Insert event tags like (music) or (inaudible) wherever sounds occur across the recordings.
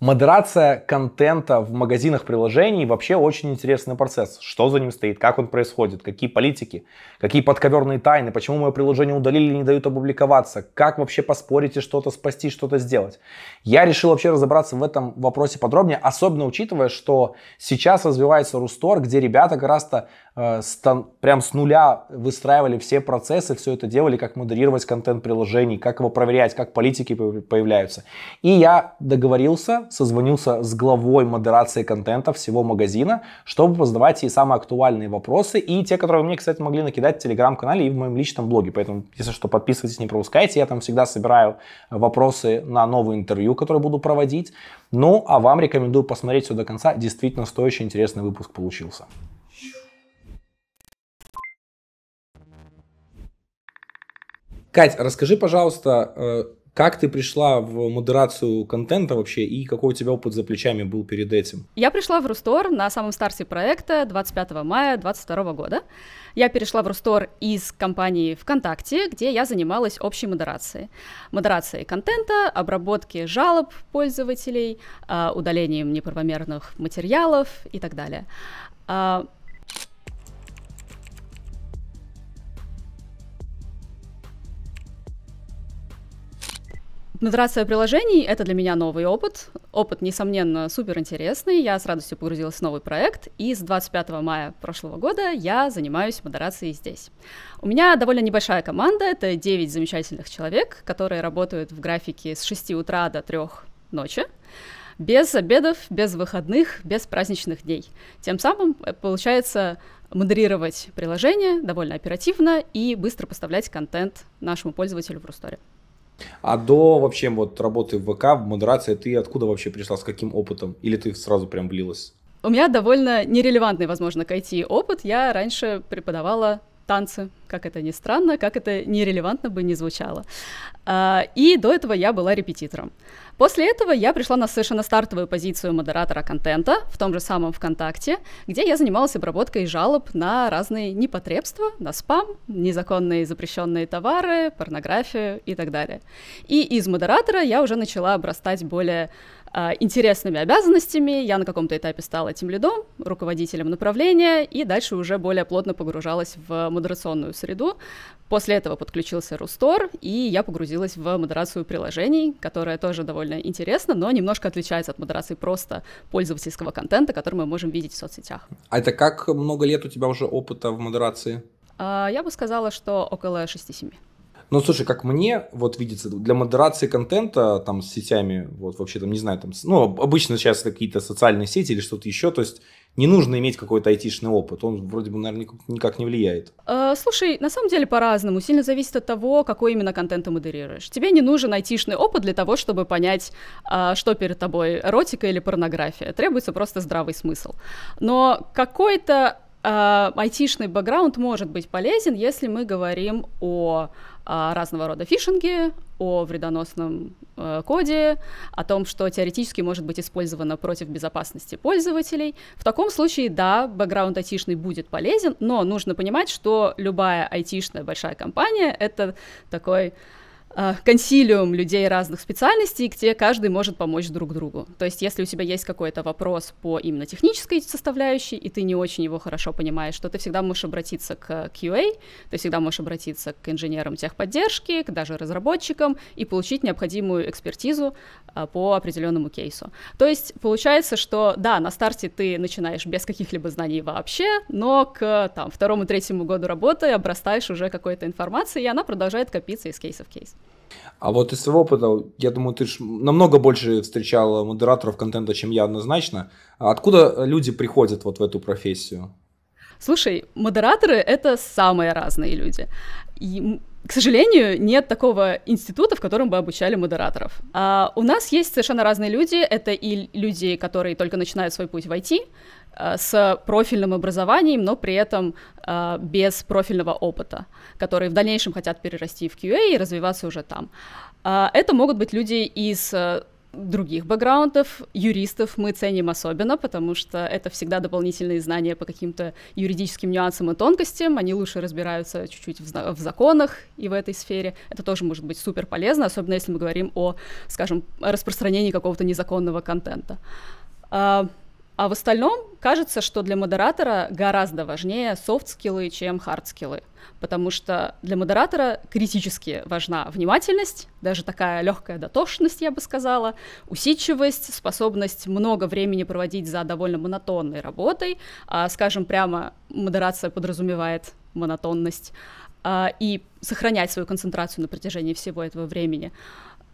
Модерация контента в магазинах приложений вообще очень интересный процесс. Что за ним стоит, как он происходит, какие политики, какие подковерные тайны, почему мое приложение удалили и не дают опубликоваться, как вообще поспорить и что-то спасти, что-то сделать. Я решил вообще разобраться в этом вопросе подробнее, особенно учитывая, что сейчас развивается Рустор, где ребята гораздо э, стан, прям с нуля выстраивали все процессы, все это делали, как модерировать контент приложений, как его проверять, как политики появляются. И я договорился созвонился с главой модерации контента всего магазина, чтобы задавать ей самые актуальные вопросы и те, которые мне, кстати, могли накидать в телеграм-канале и в моем личном блоге. Поэтому, если что, подписывайтесь, не пропускайте. Я там всегда собираю э, вопросы на новые интервью, которые буду проводить. Ну, а вам рекомендую посмотреть все до конца. Действительно стоящий интересный выпуск получился. Кать, расскажи, пожалуйста, э, как ты пришла в модерацию контента вообще и какой у тебя опыт за плечами был перед этим? Я пришла в Рустор на самом старте проекта 25 мая 2022 года. Я перешла в Рустор из компании ВКонтакте, где я занималась общей модерацией. Модерацией контента, обработки жалоб пользователей, а, удалением неправомерных материалов и так далее. А, Модерация приложений — это для меня новый опыт. Опыт, несомненно, супер интересный. Я с радостью погрузилась в новый проект, и с 25 мая прошлого года я занимаюсь модерацией здесь. У меня довольно небольшая команда, это 9 замечательных человек, которые работают в графике с 6 утра до 3 ночи без обедов, без выходных, без праздничных дней. Тем самым э, получается модерировать приложение довольно оперативно и быстро поставлять контент нашему пользователю в Русторе. А до вообще вот работы в ВК, в модерации, ты откуда вообще пришла, с каким опытом? Или ты сразу прям влилась? У меня довольно нерелевантный, возможно, к IT опыт. Я раньше преподавала танцы, как это ни странно, как это нерелевантно бы не звучало. А, и до этого я была репетитором. После этого я пришла на совершенно стартовую позицию модератора контента в том же самом ВКонтакте, где я занималась обработкой жалоб на разные непотребства, на спам, незаконные запрещенные товары, порнографию и так далее. И из модератора я уже начала обрастать более Э, интересными обязанностями. Я на каком-то этапе стала тем лидом, руководителем направления, и дальше уже более плотно погружалась в модерационную среду. После этого подключился Рустор, и я погрузилась в модерацию приложений, которая тоже довольно интересна, но немножко отличается от модерации просто пользовательского контента, который мы можем видеть в соцсетях. А это как много лет у тебя уже опыта в модерации? А, я бы сказала, что около 6-7. Ну, слушай, как мне вот видится, для модерации контента там с сетями, вот вообще там, не знаю, там, ну, обычно сейчас какие-то социальные сети или что-то еще, то есть не нужно иметь какой-то айтишный опыт, он вроде бы, наверное, никак не влияет. Э, слушай, на самом деле по-разному, сильно зависит от того, какой именно контент ты модерируешь. Тебе не нужен айтишный опыт для того, чтобы понять, э, что перед тобой, эротика или порнография. Требуется просто здравый смысл. Но какой-то э, айтишный бэкграунд может быть полезен, если мы говорим о о а, разного рода фишинге, о вредоносном э, коде, о том, что теоретически может быть использовано против безопасности пользователей. В таком случае, да, бэкграунд айтишный будет полезен, но нужно понимать, что любая айтишная большая компания — это такой Э, консилиум людей разных специальностей, где каждый может помочь друг другу. То есть, если у тебя есть какой-то вопрос по именно технической составляющей, и ты не очень его хорошо понимаешь, то ты всегда можешь обратиться к QA, ты всегда можешь обратиться к инженерам техподдержки, к даже разработчикам и получить необходимую экспертизу э, по определенному кейсу. То есть, получается, что да, на старте ты начинаешь без каких-либо знаний вообще, но к там, второму-третьему году работы обрастаешь уже какой-то информацией, и она продолжает копиться из кейса в кейс. А вот из своего опыта, я думаю, ты ж намного больше встречал э, модераторов контента, чем я однозначно. А откуда э, люди приходят вот в эту профессию? Слушай, модераторы — это самые разные люди. И, к сожалению, нет такого института, в котором бы обучали модераторов. А у нас есть совершенно разные люди. Это и люди, которые только начинают свой путь в IT, Э, с профильным образованием, но при этом э, без профильного опыта, которые в дальнейшем хотят перерасти в QA и развиваться уже там. Э, это могут быть люди из других бэкграундов, юристов мы ценим особенно, потому что это всегда дополнительные знания по каким-то юридическим нюансам и тонкостям, они лучше разбираются чуть-чуть в, в законах и в этой сфере. Это тоже может быть супер полезно, особенно если мы говорим о, скажем, распространении какого-то незаконного контента. А в остальном кажется, что для модератора гораздо важнее софт-скиллы, чем хард-скиллы, потому что для модератора критически важна внимательность, даже такая легкая дотошность, я бы сказала, усидчивость, способность много времени проводить за довольно монотонной работой, а, скажем прямо, модерация подразумевает монотонность, а, и сохранять свою концентрацию на протяжении всего этого времени.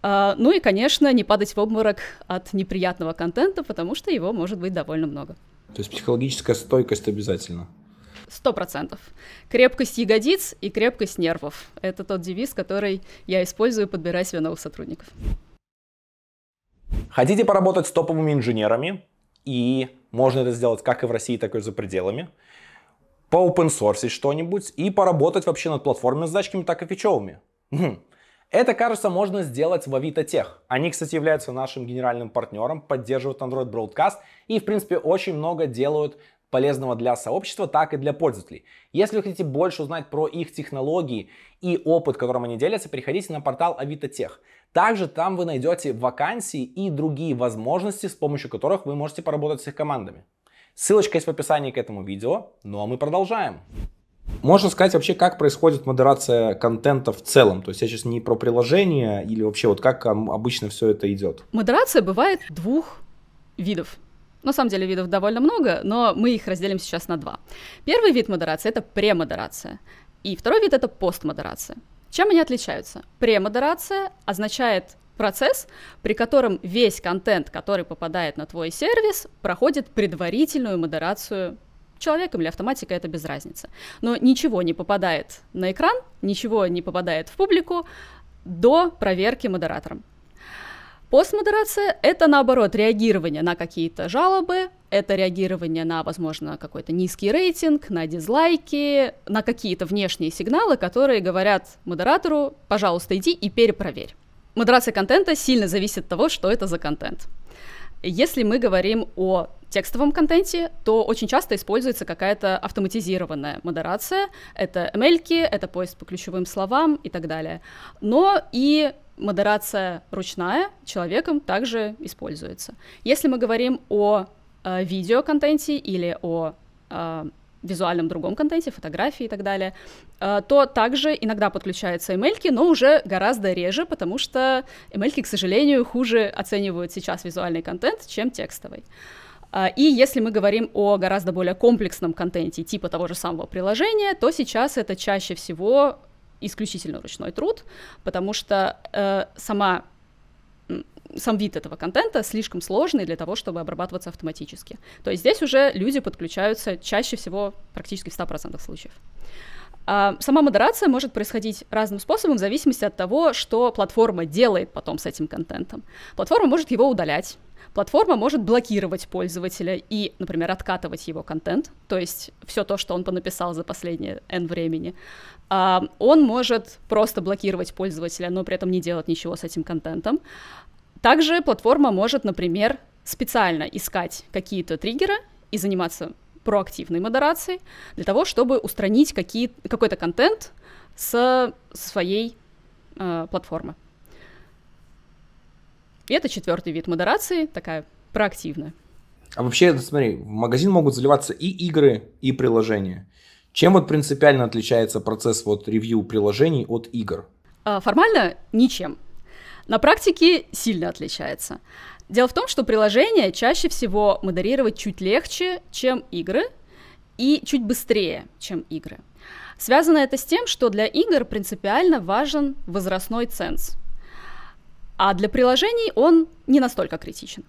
А, ну и, конечно, не падать в обморок от неприятного контента, потому что его может быть довольно много. То есть психологическая стойкость обязательно? Сто процентов. Крепкость ягодиц и крепкость нервов. Это тот девиз, который я использую, подбирая себе новых сотрудников. Хотите поработать с топовыми инженерами? И можно это сделать как и в России, так и за пределами. По open source что-нибудь и поработать вообще над платформами с задачками так и фичевыми. Хм. Это, кажется, можно сделать в Avito Tech. Они, кстати, являются нашим генеральным партнером, поддерживают Android Broadcast и, в принципе, очень много делают полезного для сообщества, так и для пользователей. Если вы хотите больше узнать про их технологии и опыт, которым они делятся, приходите на портал Авито Тех. Также там вы найдете вакансии и другие возможности, с помощью которых вы можете поработать с их командами. Ссылочка есть в описании к этому видео. Ну а мы продолжаем. Можно сказать вообще, как происходит модерация контента в целом? То есть я сейчас не про приложение или вообще вот как обычно все это идет? Модерация бывает двух видов. На самом деле видов довольно много, но мы их разделим сейчас на два. Первый вид модерации — это премодерация. И второй вид — это постмодерация. Чем они отличаются? Премодерация означает процесс, при котором весь контент, который попадает на твой сервис, проходит предварительную модерацию человеком или автоматика, это без разницы. Но ничего не попадает на экран, ничего не попадает в публику до проверки модератором. Постмодерация — это, наоборот, реагирование на какие-то жалобы, это реагирование на, возможно, какой-то низкий рейтинг, на дизлайки, на какие-то внешние сигналы, которые говорят модератору, пожалуйста, иди и перепроверь. Модерация контента сильно зависит от того, что это за контент. Если мы говорим о текстовом контенте, то очень часто используется какая-то автоматизированная модерация. Это ML, это поиск по ключевым словам и так далее. Но и модерация ручная человеком также используется. Если мы говорим о э, видеоконтенте или о э, визуальном другом контенте, фотографии и так далее, э, то также иногда подключаются ML, но уже гораздо реже, потому что ML, к сожалению, хуже оценивают сейчас визуальный контент, чем текстовый. Э, и если мы говорим о гораздо более комплексном контенте типа того же самого приложения, то сейчас это чаще всего исключительно ручной труд, потому что э, сама сам вид этого контента слишком сложный для того, чтобы обрабатываться автоматически. То есть здесь уже люди подключаются чаще всего практически в 100% случаев. А сама модерация может происходить разным способом в зависимости от того, что платформа делает потом с этим контентом. Платформа может его удалять, Платформа может блокировать пользователя и, например, откатывать его контент, то есть все то, что он понаписал за последние N времени. А, он может просто блокировать пользователя, но при этом не делать ничего с этим контентом. Также платформа может, например, специально искать какие-то триггеры и заниматься проактивной модерацией для того, чтобы устранить какие, какой-то контент с своей э, платформы. И это четвертый вид модерации, такая проактивная. А вообще, смотри, в магазин могут заливаться и игры, и приложения. Чем вот принципиально отличается процесс вот ревью приложений от игр? А формально ничем. На практике сильно отличается. Дело в том, что приложения чаще всего модерировать чуть легче, чем игры, и чуть быстрее, чем игры. Связано это с тем, что для игр принципиально важен возрастной ценз, а для приложений он не настолько критичен.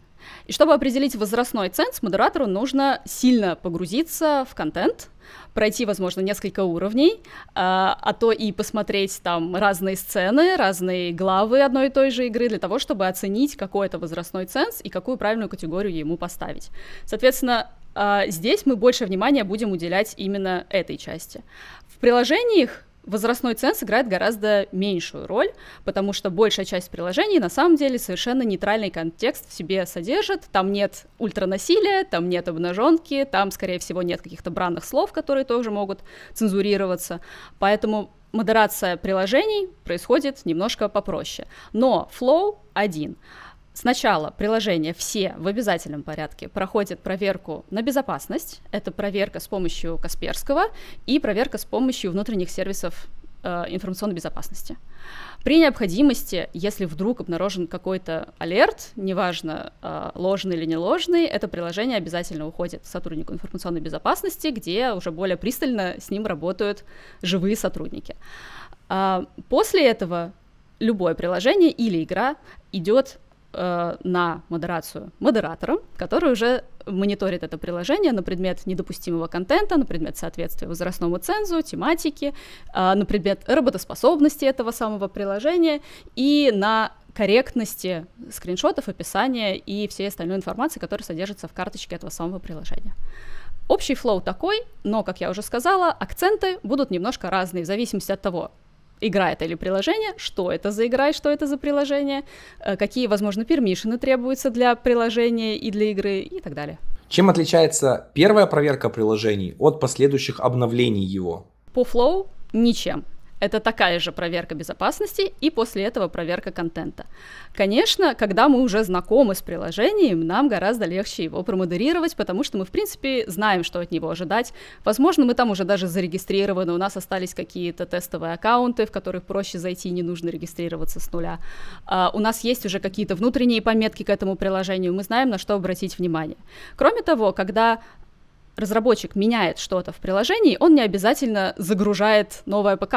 И чтобы определить возрастной ценз, модератору нужно сильно погрузиться в контент, пройти, возможно, несколько уровней, а, а то и посмотреть там разные сцены, разные главы одной и той же игры для того, чтобы оценить какой это возрастной ценз и какую правильную категорию ему поставить. Соответственно, а, здесь мы больше внимания будем уделять именно этой части. В приложениях возрастной ценз играет гораздо меньшую роль, потому что большая часть приложений на самом деле совершенно нейтральный контекст в себе содержит. Там нет ультранасилия, там нет обнаженки, там, скорее всего, нет каких-то бранных слов, которые тоже могут цензурироваться. Поэтому модерация приложений происходит немножко попроще. Но Flow один. Сначала приложение все в обязательном порядке проходят проверку на безопасность. Это проверка с помощью Касперского и проверка с помощью внутренних сервисов э, информационной безопасности. При необходимости, если вдруг обнаружен какой-то алерт, неважно, э, ложный или не ложный, это приложение обязательно уходит сотруднику информационной безопасности, где уже более пристально с ним работают живые сотрудники. Э, после этого любое приложение или игра идет э, на модерацию модератором, который уже мониторит это приложение на предмет недопустимого контента, на предмет соответствия возрастному цензу, тематики, э, на предмет работоспособности этого самого приложения и на корректности скриншотов, описания и всей остальной информации, которая содержится в карточке этого самого приложения. Общий флоу такой, но, как я уже сказала, акценты будут немножко разные в зависимости от того, игра это или приложение, что это за игра и что это за приложение, э, какие, возможно, пермишины требуются для приложения и для игры и так далее. Чем отличается первая проверка приложений от последующих обновлений его? По Flow ничем. Это такая же проверка безопасности и после этого проверка контента. Конечно, когда мы уже знакомы с приложением, нам гораздо легче его промодерировать, потому что мы, в принципе, знаем, что от него ожидать. Возможно, мы там уже даже зарегистрированы, у нас остались какие-то тестовые аккаунты, в которых проще зайти, не нужно регистрироваться с нуля. А, у нас есть уже какие-то внутренние пометки к этому приложению, мы знаем, на что обратить внимание. Кроме того, когда разработчик меняет что-то в приложении, он не обязательно загружает новое ПК,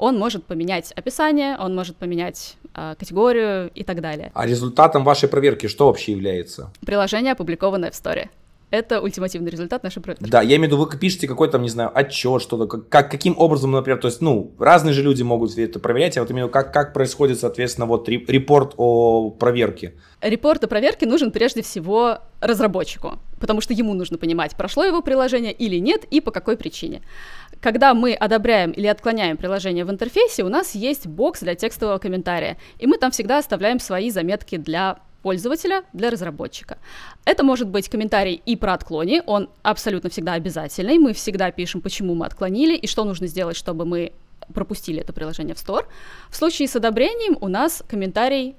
он может поменять описание, он может поменять э, категорию и так далее. А результатом вашей проверки что вообще является? Приложение, опубликованное в Store это ультимативный результат нашей проверки. Да, я имею в виду, вы пишете какой-то, там, не знаю, отчет, что-то, как, каким образом, например, то есть, ну, разные же люди могут это проверять, а вот именно как, как происходит, соответственно, вот репорт о проверке. Репорт о проверке нужен прежде всего разработчику, потому что ему нужно понимать, прошло его приложение или нет и по какой причине. Когда мы одобряем или отклоняем приложение в интерфейсе, у нас есть бокс для текстового комментария, и мы там всегда оставляем свои заметки для пользователя для разработчика. Это может быть комментарий и про отклони, он абсолютно всегда обязательный, мы всегда пишем, почему мы отклонили и что нужно сделать, чтобы мы пропустили это приложение в Store. В случае с одобрением у нас комментарий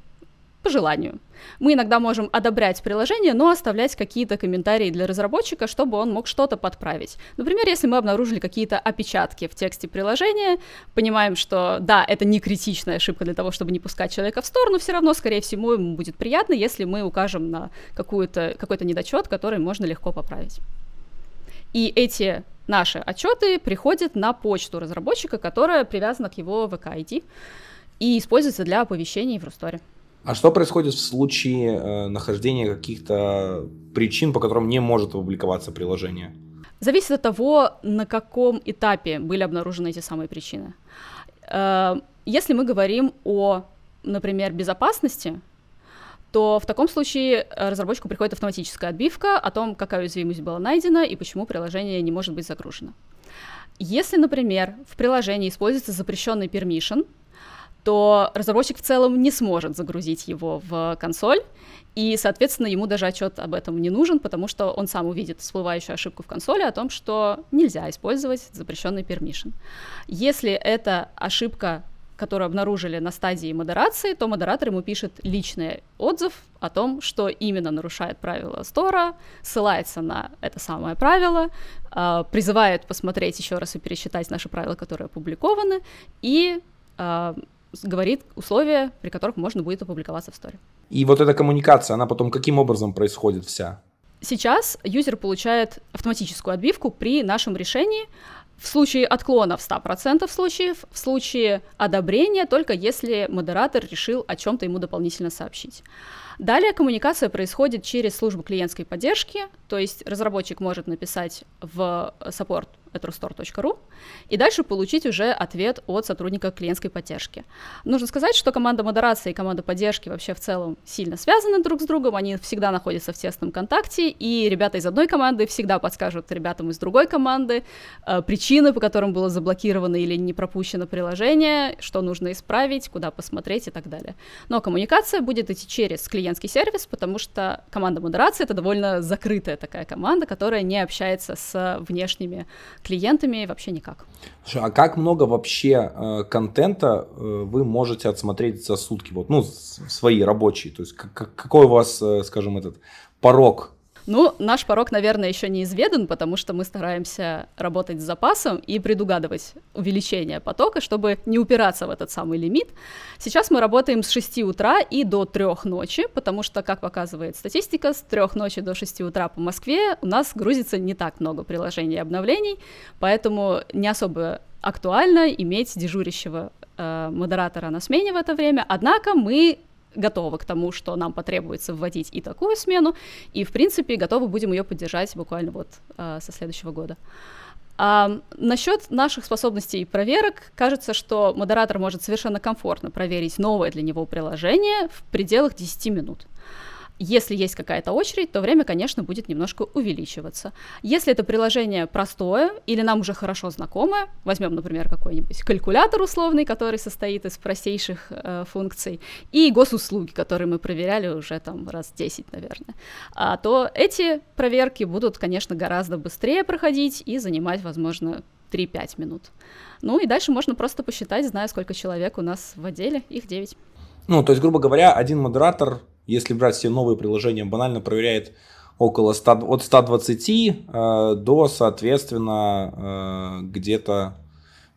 по желанию. Мы иногда можем одобрять приложение, но оставлять какие-то комментарии для разработчика, чтобы он мог что-то подправить. Например, если мы обнаружили какие-то опечатки в тексте приложения, понимаем, что да, это не критичная ошибка для того, чтобы не пускать человека в сторону, все равно, скорее всего, ему будет приятно, если мы укажем на какой-то недочет, который можно легко поправить. И эти наши отчеты приходят на почту разработчика, которая привязана к его VK-ID и используется для оповещений в Русторе. А что происходит в случае э, нахождения каких-то причин, по которым не может публиковаться приложение? Зависит от того, на каком этапе были обнаружены эти самые причины. Э, если мы говорим о, например, безопасности, то в таком случае э, разработчику приходит автоматическая отбивка о том, какая уязвимость была найдена и почему приложение не может быть загружено. Если, например, в приложении используется запрещенный permission, то разработчик в целом не сможет загрузить его в консоль, и, соответственно, ему даже отчет об этом не нужен, потому что он сам увидит всплывающую ошибку в консоли о том, что нельзя использовать запрещенный permission. Если эта ошибка которую обнаружили на стадии модерации, то модератор ему пишет личный отзыв о том, что именно нарушает правила стора, ссылается на это самое правило, а, призывает посмотреть еще раз и пересчитать наши правила, которые опубликованы, и а, говорит условия, при которых можно будет опубликоваться в сторе. И вот эта коммуникация, она потом каким образом происходит вся? Сейчас юзер получает автоматическую отбивку при нашем решении. В случае отклона в 100% случаев, в случае одобрения только если модератор решил о чем-то ему дополнительно сообщить. Далее коммуникация происходит через службу клиентской поддержки, то есть разработчик может написать в саппорт etrustore.ru и дальше получить уже ответ от сотрудника клиентской поддержки. Нужно сказать, что команда модерации и команда поддержки вообще в целом сильно связаны друг с другом, они всегда находятся в тесном контакте, и ребята из одной команды всегда подскажут ребятам из другой команды э, причины, по которым было заблокировано или не пропущено приложение, что нужно исправить, куда посмотреть и так далее. Но коммуникация будет идти через клиентский сервис, потому что команда модерации — это довольно закрытая такая команда, которая не общается с внешними клиентами вообще никак. Слушай, а как много вообще э, контента э, вы можете отсмотреть за сутки? Вот, ну, свои рабочие. То есть, как, какой у вас, э, скажем, этот порог ну, наш порог, наверное, еще не изведан, потому что мы стараемся работать с запасом и предугадывать увеличение потока, чтобы не упираться в этот самый лимит. Сейчас мы работаем с 6 утра и до 3 ночи, потому что, как показывает статистика, с 3 ночи до 6 утра по Москве у нас грузится не так много приложений и обновлений, поэтому не особо актуально иметь дежурящего э, модератора на смене в это время. Однако мы готовы к тому, что нам потребуется вводить и такую смену, и, в принципе, готовы будем ее поддержать буквально вот э, со следующего года. А, насчет наших способностей проверок, кажется, что модератор может совершенно комфортно проверить новое для него приложение в пределах 10 минут. Если есть какая-то очередь, то время, конечно, будет немножко увеличиваться. Если это приложение простое или нам уже хорошо знакомое, возьмем, например, какой-нибудь калькулятор условный, который состоит из простейших э, функций, и госуслуги, которые мы проверяли уже там раз 10, наверное, а, то эти проверки будут, конечно, гораздо быстрее проходить и занимать, возможно, 3-5 минут. Ну и дальше можно просто посчитать, зная, сколько человек у нас в отделе, их 9. Ну, то есть, грубо говоря, один модератор если брать все новые приложения, банально проверяет около 100, от 120 э, до, соответственно, э, где-то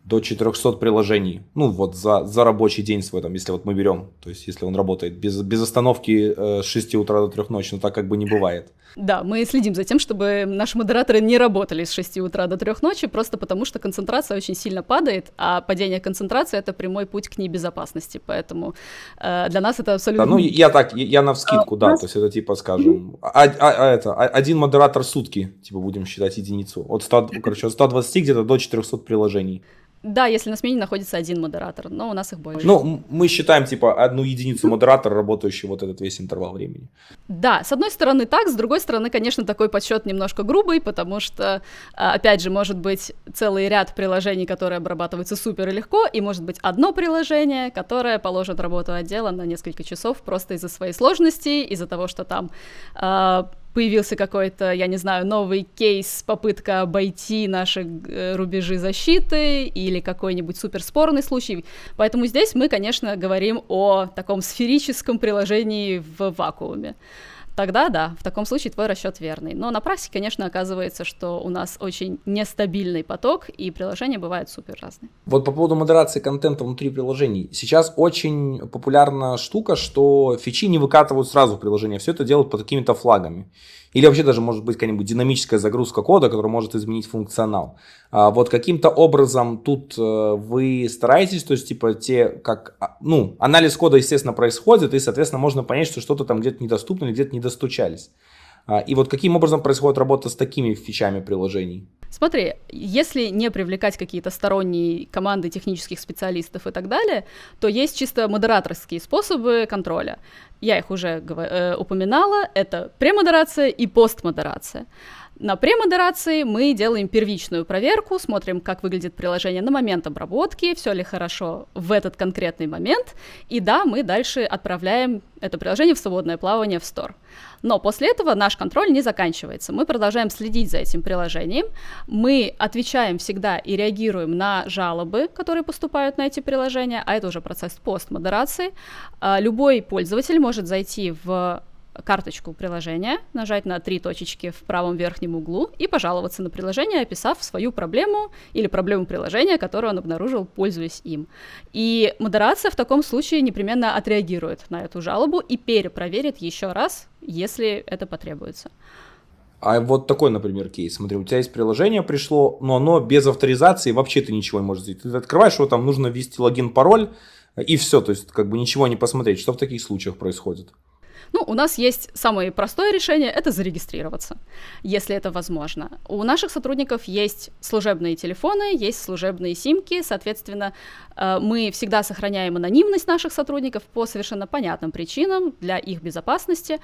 до 400 приложений, ну вот за, за рабочий день свой, там, если вот мы берем, то есть если он работает без, без остановки э, с 6 утра до 3 ночи, ну так как бы не бывает. Да, мы следим за тем, чтобы наши модераторы не работали с 6 утра до 3 ночи, просто потому что концентрация очень сильно падает, а падение концентрации — это прямой путь к небезопасности, поэтому э, для нас это абсолютно... Да, ну я так, я, я на вскидку, а, да, нас... то есть это типа, скажем, а, а, а, это, а, один модератор сутки, типа будем считать единицу, от, 100, короче, от 120 где-то до 400 приложений. Да, если на смене находится один модератор, но у нас их больше. Ну, мы считаем, типа, одну единицу модератора, работающий вот этот весь интервал времени. Да, с одной стороны так, с другой стороны, конечно, такой подсчет немножко грубый, потому что, а, опять же, может быть целый ряд приложений, которые обрабатываются супер легко, и может быть одно приложение, которое положит работу отдела на несколько часов просто из-за своей сложности, из-за того, что там а, появился какой-то, я не знаю, новый кейс, попытка обойти наши э, рубежи защиты или какой-нибудь суперспорный случай. Поэтому здесь мы, конечно, говорим о таком сферическом приложении в вакууме тогда да, в таком случае твой расчет верный. Но на практике, конечно, оказывается, что у нас очень нестабильный поток, и приложения бывают супер разные. Вот по поводу модерации контента внутри приложений. Сейчас очень популярна штука, что фичи не выкатывают сразу в приложение, все это делают под какими-то флагами. Или вообще даже может быть какая-нибудь динамическая загрузка кода, которая может изменить функционал. А вот каким-то образом тут э, вы стараетесь, то есть типа те, как, а, ну, анализ кода, естественно, происходит, и, соответственно, можно понять, что что-то там где-то недоступно или где-то не достучались. А, и вот каким образом происходит работа с такими фичами приложений? Смотри, если не привлекать какие-то сторонние команды технических специалистов и так далее, то есть чисто модераторские способы контроля. Я их уже э, упоминала. Это премодерация и постмодерация. На премодерации мы делаем первичную проверку, смотрим, как выглядит приложение на момент обработки, все ли хорошо в этот конкретный момент, и да, мы дальше отправляем это приложение в свободное плавание в Store. Но после этого наш контроль не заканчивается. Мы продолжаем следить за этим приложением, мы отвечаем всегда и реагируем на жалобы, которые поступают на эти приложения, а это уже процесс постмодерации. А, любой пользователь может зайти в карточку приложения, нажать на три точечки в правом верхнем углу и пожаловаться на приложение, описав свою проблему или проблему приложения, которую он обнаружил, пользуясь им. И модерация в таком случае непременно отреагирует на эту жалобу и перепроверит еще раз, если это потребуется. А вот такой, например, кейс. Смотри, у тебя есть приложение пришло, но оно без авторизации вообще ты ничего не можешь сделать. Ты открываешь его, там нужно ввести логин, пароль, и все, то есть как бы ничего не посмотреть. Что в таких случаях происходит? Ну, у нас есть самое простое решение — это зарегистрироваться, если это возможно. У наших сотрудников есть служебные телефоны, есть служебные симки, соответственно, э, мы всегда сохраняем анонимность наших сотрудников по совершенно понятным причинам для их безопасности,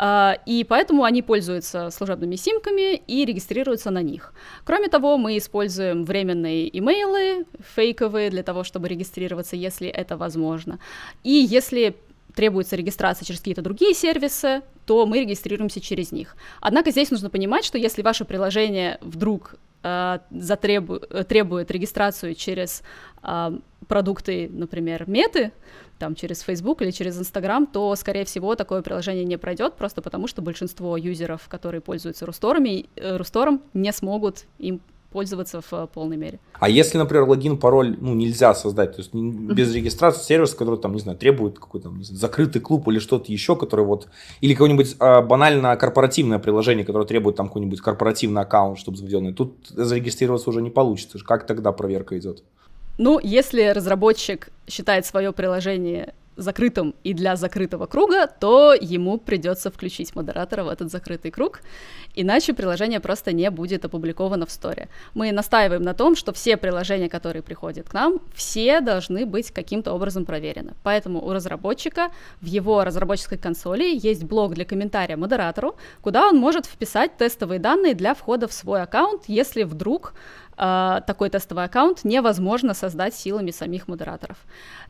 э, и поэтому они пользуются служебными симками и регистрируются на них. Кроме того, мы используем временные имейлы, фейковые, для того, чтобы регистрироваться, если это возможно. И если требуется регистрация через какие-то другие сервисы, то мы регистрируемся через них. Однако здесь нужно понимать, что если ваше приложение вдруг э, затребу, э, требует регистрацию через э, продукты, например, меты, там через Facebook или через Instagram, то, скорее всего, такое приложение не пройдет, просто потому что большинство юзеров, которые пользуются Русторами, э, Рустором, не смогут им пользоваться в э, полной мере. А если, например, логин, пароль ну, нельзя создать, то есть без регистрации сервис, который там, не знаю, требует какой-то закрытый клуб или что-то еще, который вот, или какое-нибудь а, банально корпоративное приложение, которое требует там какой-нибудь корпоративный аккаунт, чтобы заведенный, тут зарегистрироваться уже не получится. Как тогда проверка идет? Ну, если разработчик считает свое приложение закрытым и для закрытого круга, то ему придется включить модератора в этот закрытый круг, иначе приложение просто не будет опубликовано в сторе. Мы настаиваем на том, что все приложения, которые приходят к нам, все должны быть каким-то образом проверены. Поэтому у разработчика в его разработческой консоли есть блок для комментария модератору, куда он может вписать тестовые данные для входа в свой аккаунт, если вдруг Э, такой тестовый аккаунт невозможно создать силами самих модераторов.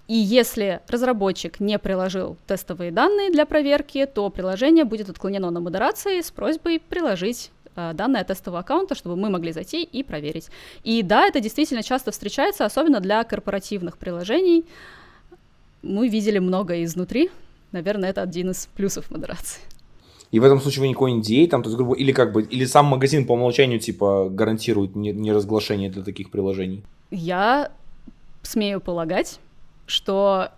И если разработчик не приложил тестовые данные для проверки, то приложение будет отклонено на модерации с просьбой приложить э, данные тестового аккаунта, чтобы мы могли зайти и проверить. И да, это действительно часто встречается, особенно для корпоративных приложений. Мы видели много изнутри. Наверное, это один из плюсов модерации. И в этом случае вы никакой NDA, там, то есть, грубо, или как бы, или сам магазин по умолчанию, типа, гарантирует неразглашение для таких приложений? Я смею полагать, что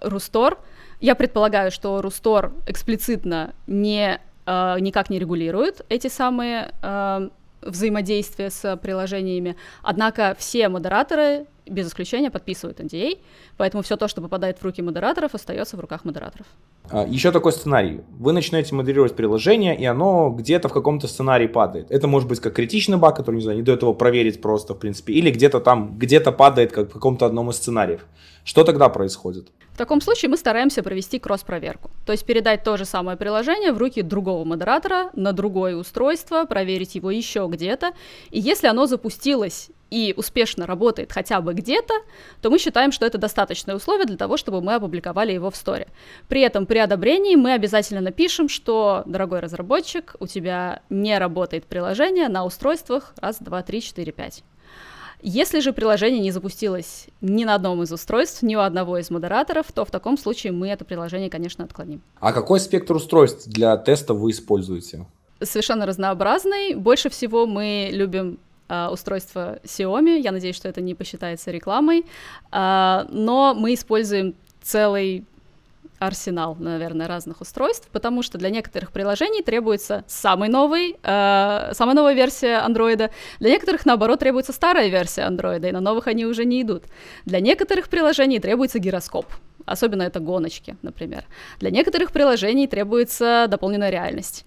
Рустор, я предполагаю, что Рустор эксплицитно не, э, никак не регулирует эти самые э, взаимодействия с приложениями, однако все модераторы без исключения подписывают NDA, а, поэтому все то, что попадает в руки модераторов, остается в руках модераторов. А, еще такой сценарий. Вы начинаете модерировать приложение, и оно где-то в каком-то сценарии падает. Это может быть как критичный баг, который, не знаю, не до этого проверить просто, в принципе, или где-то там, где-то падает как в каком-то одном из сценариев. Что тогда происходит? В таком случае мы стараемся провести кросс-проверку. То есть передать то же самое приложение в руки другого модератора на другое устройство, проверить его еще где-то. И если оно запустилось и успешно работает хотя бы где-то, то мы считаем, что это достаточное условие для того, чтобы мы опубликовали его в сторе. При этом при одобрении мы обязательно напишем, что, дорогой разработчик, у тебя не работает приложение на устройствах раз, два, три, четыре, пять. Если же приложение не запустилось ни на одном из устройств, ни у одного из модераторов, то в таком случае мы это приложение, конечно, отклоним. А какой спектр устройств для теста вы используете? Совершенно разнообразный. Больше всего мы любим Э, устройство Xiaomi. Я надеюсь, что это не посчитается рекламой. Э, но мы используем целый арсенал, наверное, разных устройств, потому что для некоторых приложений требуется самый новый, э, самая новая версия андроида, для некоторых, наоборот, требуется старая версия андроида, и на новых они уже не идут. Для некоторых приложений требуется гироскоп, особенно это гоночки, например. Для некоторых приложений требуется дополненная реальность.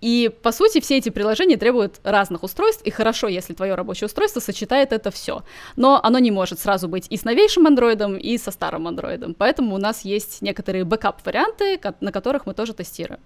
И, по сути, все эти приложения требуют разных устройств, и хорошо, если твое рабочее устройство сочетает это все. Но оно не может сразу быть и с новейшим андроидом, и со старым андроидом. Поэтому у нас есть некоторые бэкап-варианты, на которых мы тоже тестируем.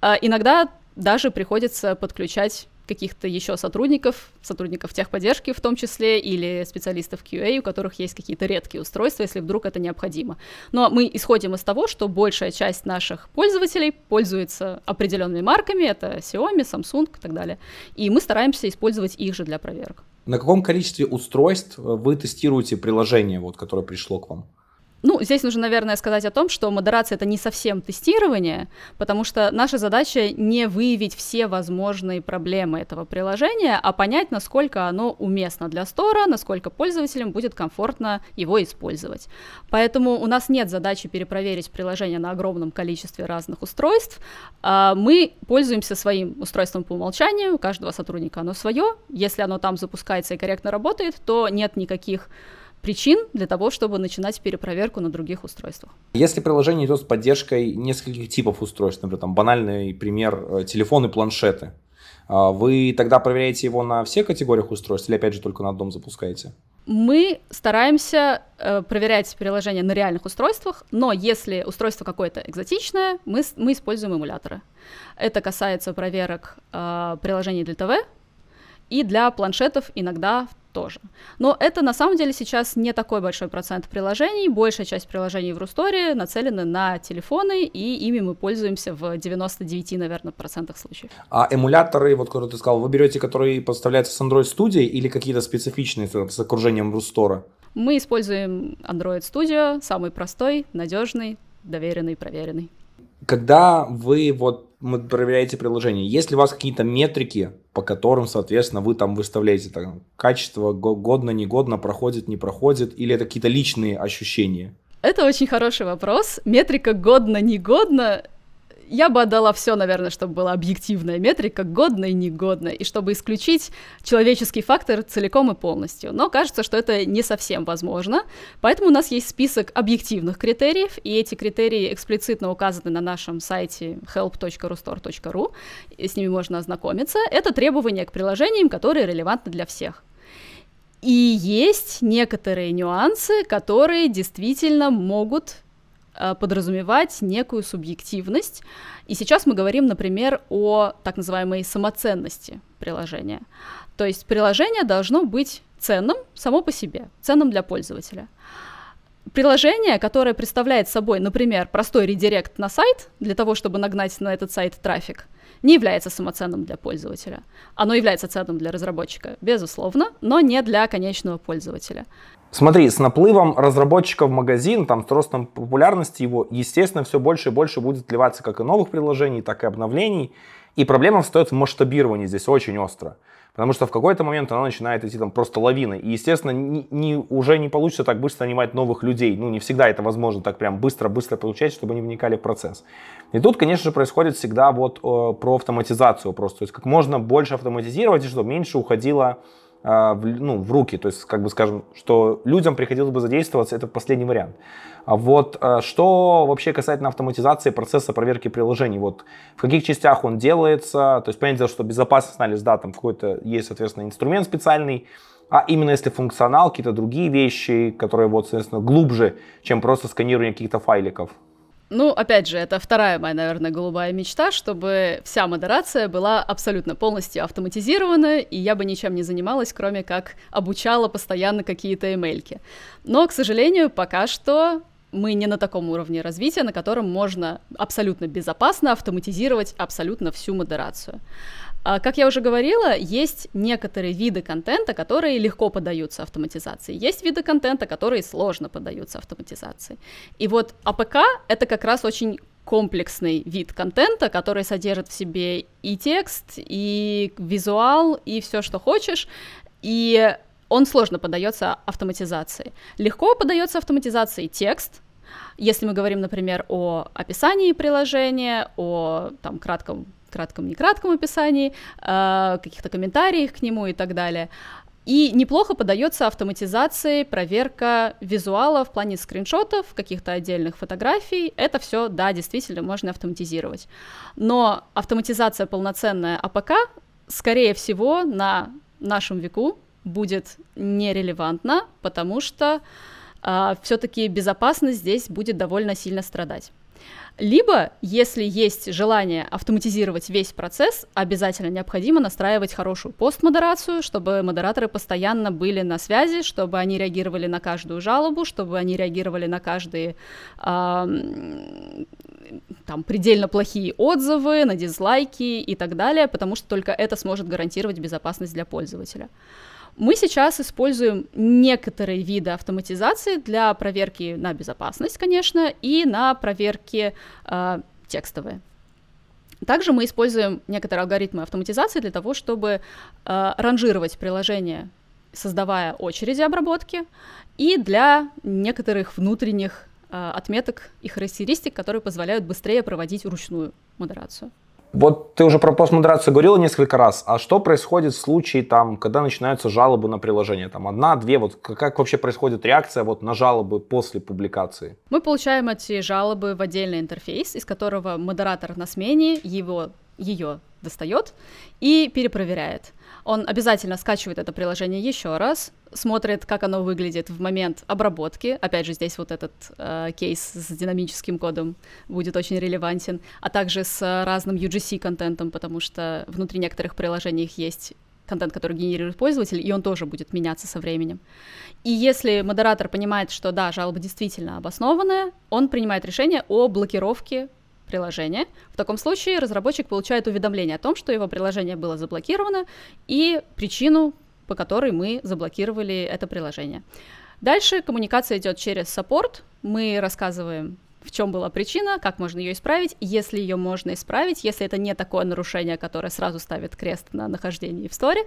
А иногда даже приходится подключать каких-то еще сотрудников, сотрудников техподдержки в том числе, или специалистов QA, у которых есть какие-то редкие устройства, если вдруг это необходимо. Но мы исходим из того, что большая часть наших пользователей пользуется определенными марками, это Xiaomi, Samsung и так далее. И мы стараемся использовать их же для проверок. На каком количестве устройств э, вы тестируете приложение, вот, которое пришло к вам? Ну, здесь нужно, наверное, сказать о том, что модерация это не совсем тестирование, потому что наша задача не выявить все возможные проблемы этого приложения, а понять, насколько оно уместно для стора, насколько пользователям будет комфортно его использовать. Поэтому у нас нет задачи перепроверить приложение на огромном количестве разных устройств. А, мы пользуемся своим устройством по умолчанию, у каждого сотрудника оно свое. Если оно там запускается и корректно работает, то нет никаких причин для того, чтобы начинать перепроверку на других устройствах. Если приложение идет с поддержкой нескольких типов устройств, например, там банальный пример э, телефоны, планшеты, а вы тогда проверяете его на всех категориях устройств или опять же только на одном запускаете? Мы стараемся э, проверять приложение на реальных устройствах, но если устройство какое-то экзотичное, мы, мы используем эмуляторы. Это касается проверок э, приложений для ТВ и для планшетов иногда тоже. Но это на самом деле сейчас не такой большой процент приложений. Большая часть приложений в Русторе нацелены на телефоны, и ими мы пользуемся в 99, наверное, процентах случаев. А эмуляторы, вот которые ты сказал, вы берете, которые поставляются с Android Studio или какие-то специфичные с окружением Рустора? Мы используем Android Studio, самый простой, надежный, доверенный, проверенный. Когда вы вот проверяете приложение. Если у вас какие-то метрики, по которым, соответственно, вы там выставляете там, качество, годно, негодно, проходит, не проходит, или это какие-то личные ощущения? Это очень хороший вопрос. Метрика годно-негодно я бы отдала все, наверное, чтобы была объективная метрика, годная и негодная, и чтобы исключить человеческий фактор целиком и полностью. Но кажется, что это не совсем возможно, поэтому у нас есть список объективных критериев, и эти критерии эксплицитно указаны на нашем сайте help.rustor.ru, с ними можно ознакомиться. Это требования к приложениям, которые релевантны для всех. И есть некоторые нюансы, которые действительно могут Э, подразумевать некую субъективность. И сейчас мы говорим, например, о так называемой самоценности приложения. То есть приложение должно быть ценным само по себе, ценным для пользователя. Приложение, которое представляет собой, например, простой редирект на сайт, для того, чтобы нагнать на этот сайт трафик, не является самоценным для пользователя. Оно является ценным для разработчика, безусловно, но не для конечного пользователя. Смотри, с наплывом разработчиков в магазин, там, с ростом популярности его, естественно, все больше и больше будет сливаться как и новых приложений, так и обновлений. И проблема встает в масштабировании здесь очень остро. Потому что в какой-то момент она начинает идти там просто лавиной. И, естественно, не, не, уже не получится так быстро нанимать новых людей. Ну, не всегда это возможно так прям быстро-быстро получать, чтобы они вникали в процесс. И тут, конечно же, происходит всегда вот э, про автоматизацию просто. То есть как можно больше автоматизировать, и чтобы меньше уходило а, в, ну, в руки, то есть, как бы скажем, что людям приходилось бы задействоваться, это последний вариант. А вот э, что вообще касательно автоматизации процесса проверки приложений, вот в каких частях он делается, то есть, понятно, что безопасность анализ, да, там какой-то есть, соответственно, инструмент специальный, а именно если функционал, какие-то другие вещи, которые вот, соответственно, глубже, чем просто сканирование каких-то файликов. Ну, опять же, это вторая моя, наверное, голубая мечта, чтобы вся модерация была абсолютно полностью автоматизирована, и я бы ничем не занималась, кроме как обучала постоянно какие-то эмейльки. Но, к сожалению, пока что мы не на таком уровне развития, на котором можно абсолютно безопасно автоматизировать абсолютно всю модерацию. А, как я уже говорила, есть некоторые виды контента, которые легко поддаются автоматизации. Есть виды контента, которые сложно поддаются автоматизации. И вот АПК — это как раз очень комплексный вид контента, который содержит в себе и текст, и визуал, и все, что хочешь. И он сложно подается автоматизации. Легко подается автоматизации текст, если мы говорим, например, о описании приложения, о там, кратком кратком кратком описании, а, каких-то комментариях к нему и так далее. И неплохо подается автоматизации, проверка визуала в плане скриншотов, каких-то отдельных фотографий. Это все, да, действительно можно автоматизировать. Но автоматизация полноценная АПК, скорее всего, на нашем веку будет нерелевантна, потому что э, а, все-таки безопасность здесь будет довольно сильно страдать. Либо, если есть желание автоматизировать весь процесс, обязательно необходимо настраивать хорошую постмодерацию, чтобы модераторы постоянно были на связи, чтобы они реагировали на каждую жалобу, чтобы они реагировали на каждые э, там предельно плохие отзывы, на дизлайки и так далее, потому что только это сможет гарантировать безопасность для пользователя. Мы сейчас используем некоторые виды автоматизации для проверки на безопасность, конечно, и на проверки э, текстовые. Также мы используем некоторые алгоритмы автоматизации для того, чтобы э, ранжировать приложение, создавая очереди обработки, и для некоторых внутренних э, отметок и характеристик, которые позволяют быстрее проводить ручную модерацию. Вот ты уже про постмодерацию говорила несколько раз. А что происходит в случае, там, когда начинаются жалобы на приложение? Там одна, две, вот как вообще происходит реакция вот на жалобы после публикации? Мы получаем эти жалобы в отдельный интерфейс, из которого модератор на смене его, ее достает и перепроверяет он обязательно скачивает это приложение еще раз, смотрит, как оно выглядит в момент обработки. Опять же, здесь вот этот э, кейс с динамическим кодом будет очень релевантен, а также с разным UGC-контентом, потому что внутри некоторых приложений есть контент, который генерирует пользователь, и он тоже будет меняться со временем. И если модератор понимает, что да, жалоба действительно обоснованная, он принимает решение о блокировке приложение. В таком случае разработчик получает уведомление о том, что его приложение было заблокировано, и причину, по которой мы заблокировали это приложение. Дальше коммуникация идет через саппорт. Мы рассказываем в чем была причина, как можно ее исправить, если ее можно исправить, если это не такое нарушение, которое сразу ставит крест на нахождении в сторе.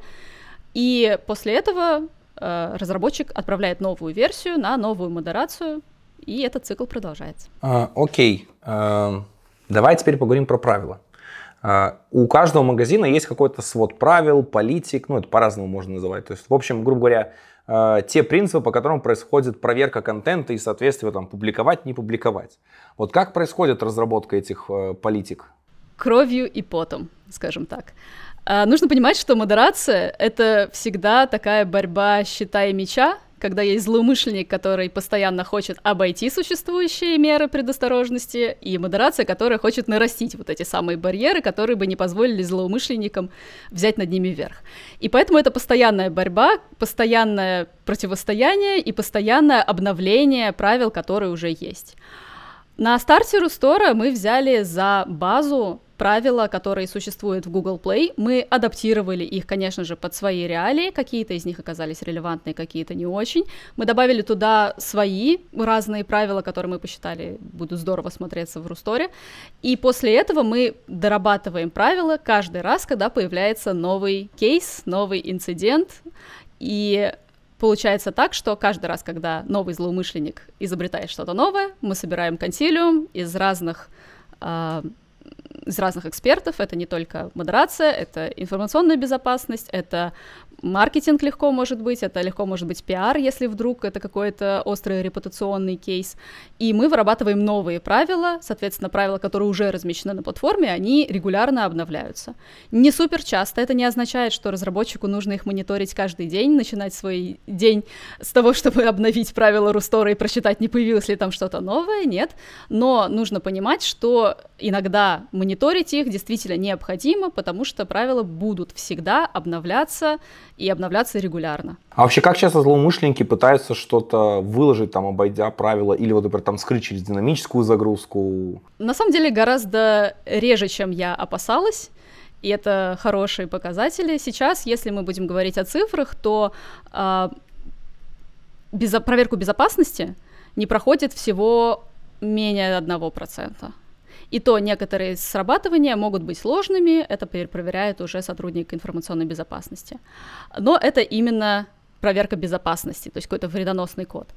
И после этого э, разработчик отправляет новую версию на новую модерацию, и этот цикл продолжается. А, окей. А, Давай теперь поговорим про правила. А, у каждого магазина есть какой-то свод правил, политик, ну это по-разному можно называть. То есть, в общем, грубо говоря, а, те принципы, по которым происходит проверка контента и, соответственно, там, публиковать, не публиковать. Вот как происходит разработка этих а, политик? Кровью и потом, скажем так. Нужно понимать, что модерация — это всегда такая борьба щита и меча, когда есть злоумышленник, который постоянно хочет обойти существующие меры предосторожности, и модерация, которая хочет нарастить вот эти самые барьеры, которые бы не позволили злоумышленникам взять над ними верх. И поэтому это постоянная борьба, постоянное противостояние и постоянное обновление правил, которые уже есть. На старте Рустора мы взяли за базу правила, которые существуют в Google Play. Мы адаптировали их, конечно же, под свои реалии. Какие-то из них оказались релевантные, какие-то не очень. Мы добавили туда свои разные правила, которые мы посчитали будут здорово смотреться в Русторе. И после этого мы дорабатываем правила каждый раз, когда появляется новый кейс, новый инцидент. И Получается так, что каждый раз, когда новый злоумышленник изобретает что-то новое, мы собираем консилиум из разных а, из разных экспертов. Это не только модерация, это информационная безопасность, это маркетинг легко может быть, это легко может быть пиар, если вдруг это какой-то острый репутационный кейс. И мы вырабатываем новые правила, соответственно, правила, которые уже размещены на платформе, они регулярно обновляются. Не супер часто, это не означает, что разработчику нужно их мониторить каждый день, начинать свой день с того, чтобы обновить правила Рустора и прочитать, не появилось ли там что-то новое, нет. Но нужно понимать, что иногда мониторить их действительно необходимо, потому что правила будут всегда обновляться, и обновляться регулярно. А вообще, как часто злоумышленники пытаются что-то выложить, там, обойдя правила, или вот, например, там, скрыть через динамическую загрузку? На самом деле, гораздо реже, чем я опасалась и это хорошие показатели. Сейчас, если мы будем говорить о цифрах, то э, безо- проверку безопасности не проходит всего менее 1%. И то некоторые срабатывания могут быть сложными, это проверяет уже сотрудник информационной безопасности. Но это именно проверка безопасности, то есть какой-то вредоносный код.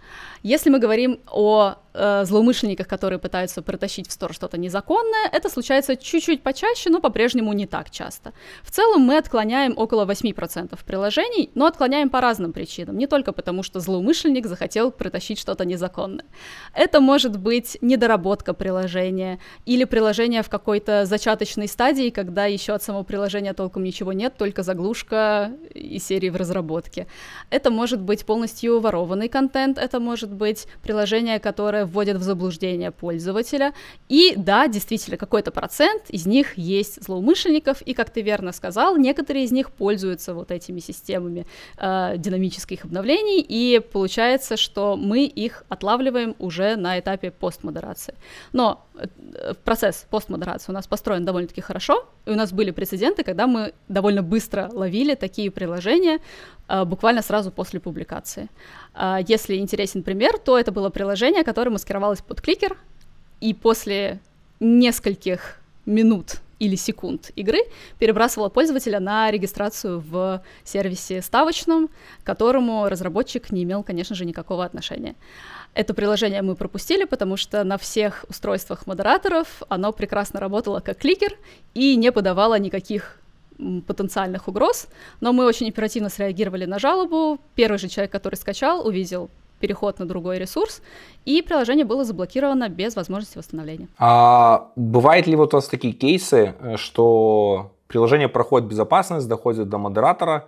Если мы говорим о Э, злоумышленниках, которые пытаются протащить в стор что-то незаконное. Это случается чуть-чуть почаще, но по-прежнему не так часто. В целом мы отклоняем около 8% приложений, но отклоняем по разным причинам, не только потому, что злоумышленник захотел протащить что-то незаконное. Это может быть недоработка приложения или приложение в какой-то зачаточной стадии, когда еще от самого приложения толком ничего нет, только заглушка и серии в разработке. Это может быть полностью ворованный контент, это может быть приложение, которое вводят в заблуждение пользователя. И да, действительно, какой-то процент из них есть злоумышленников, и, как ты верно сказал, некоторые из них пользуются вот этими системами э, динамических обновлений, и получается, что мы их отлавливаем уже на этапе постмодерации. Но э, э, процесс постмодерации у нас построен довольно-таки хорошо, и у нас были прецеденты, когда мы довольно быстро ловили такие приложения, а, буквально сразу после публикации. А, если интересен пример, то это было приложение, которое маскировалось под кликер, и после нескольких минут или секунд игры перебрасывала пользователя на регистрацию в сервисе ставочном, к которому разработчик не имел, конечно же, никакого отношения. Это приложение мы пропустили, потому что на всех устройствах модераторов оно прекрасно работало как кликер и не подавало никаких потенциальных угроз, но мы очень оперативно среагировали на жалобу. Первый же человек, который скачал, увидел переход на другой ресурс, и приложение было заблокировано без возможности восстановления. А бывают ли вот у вас такие кейсы, э, что приложение проходит безопасность, доходит до модератора,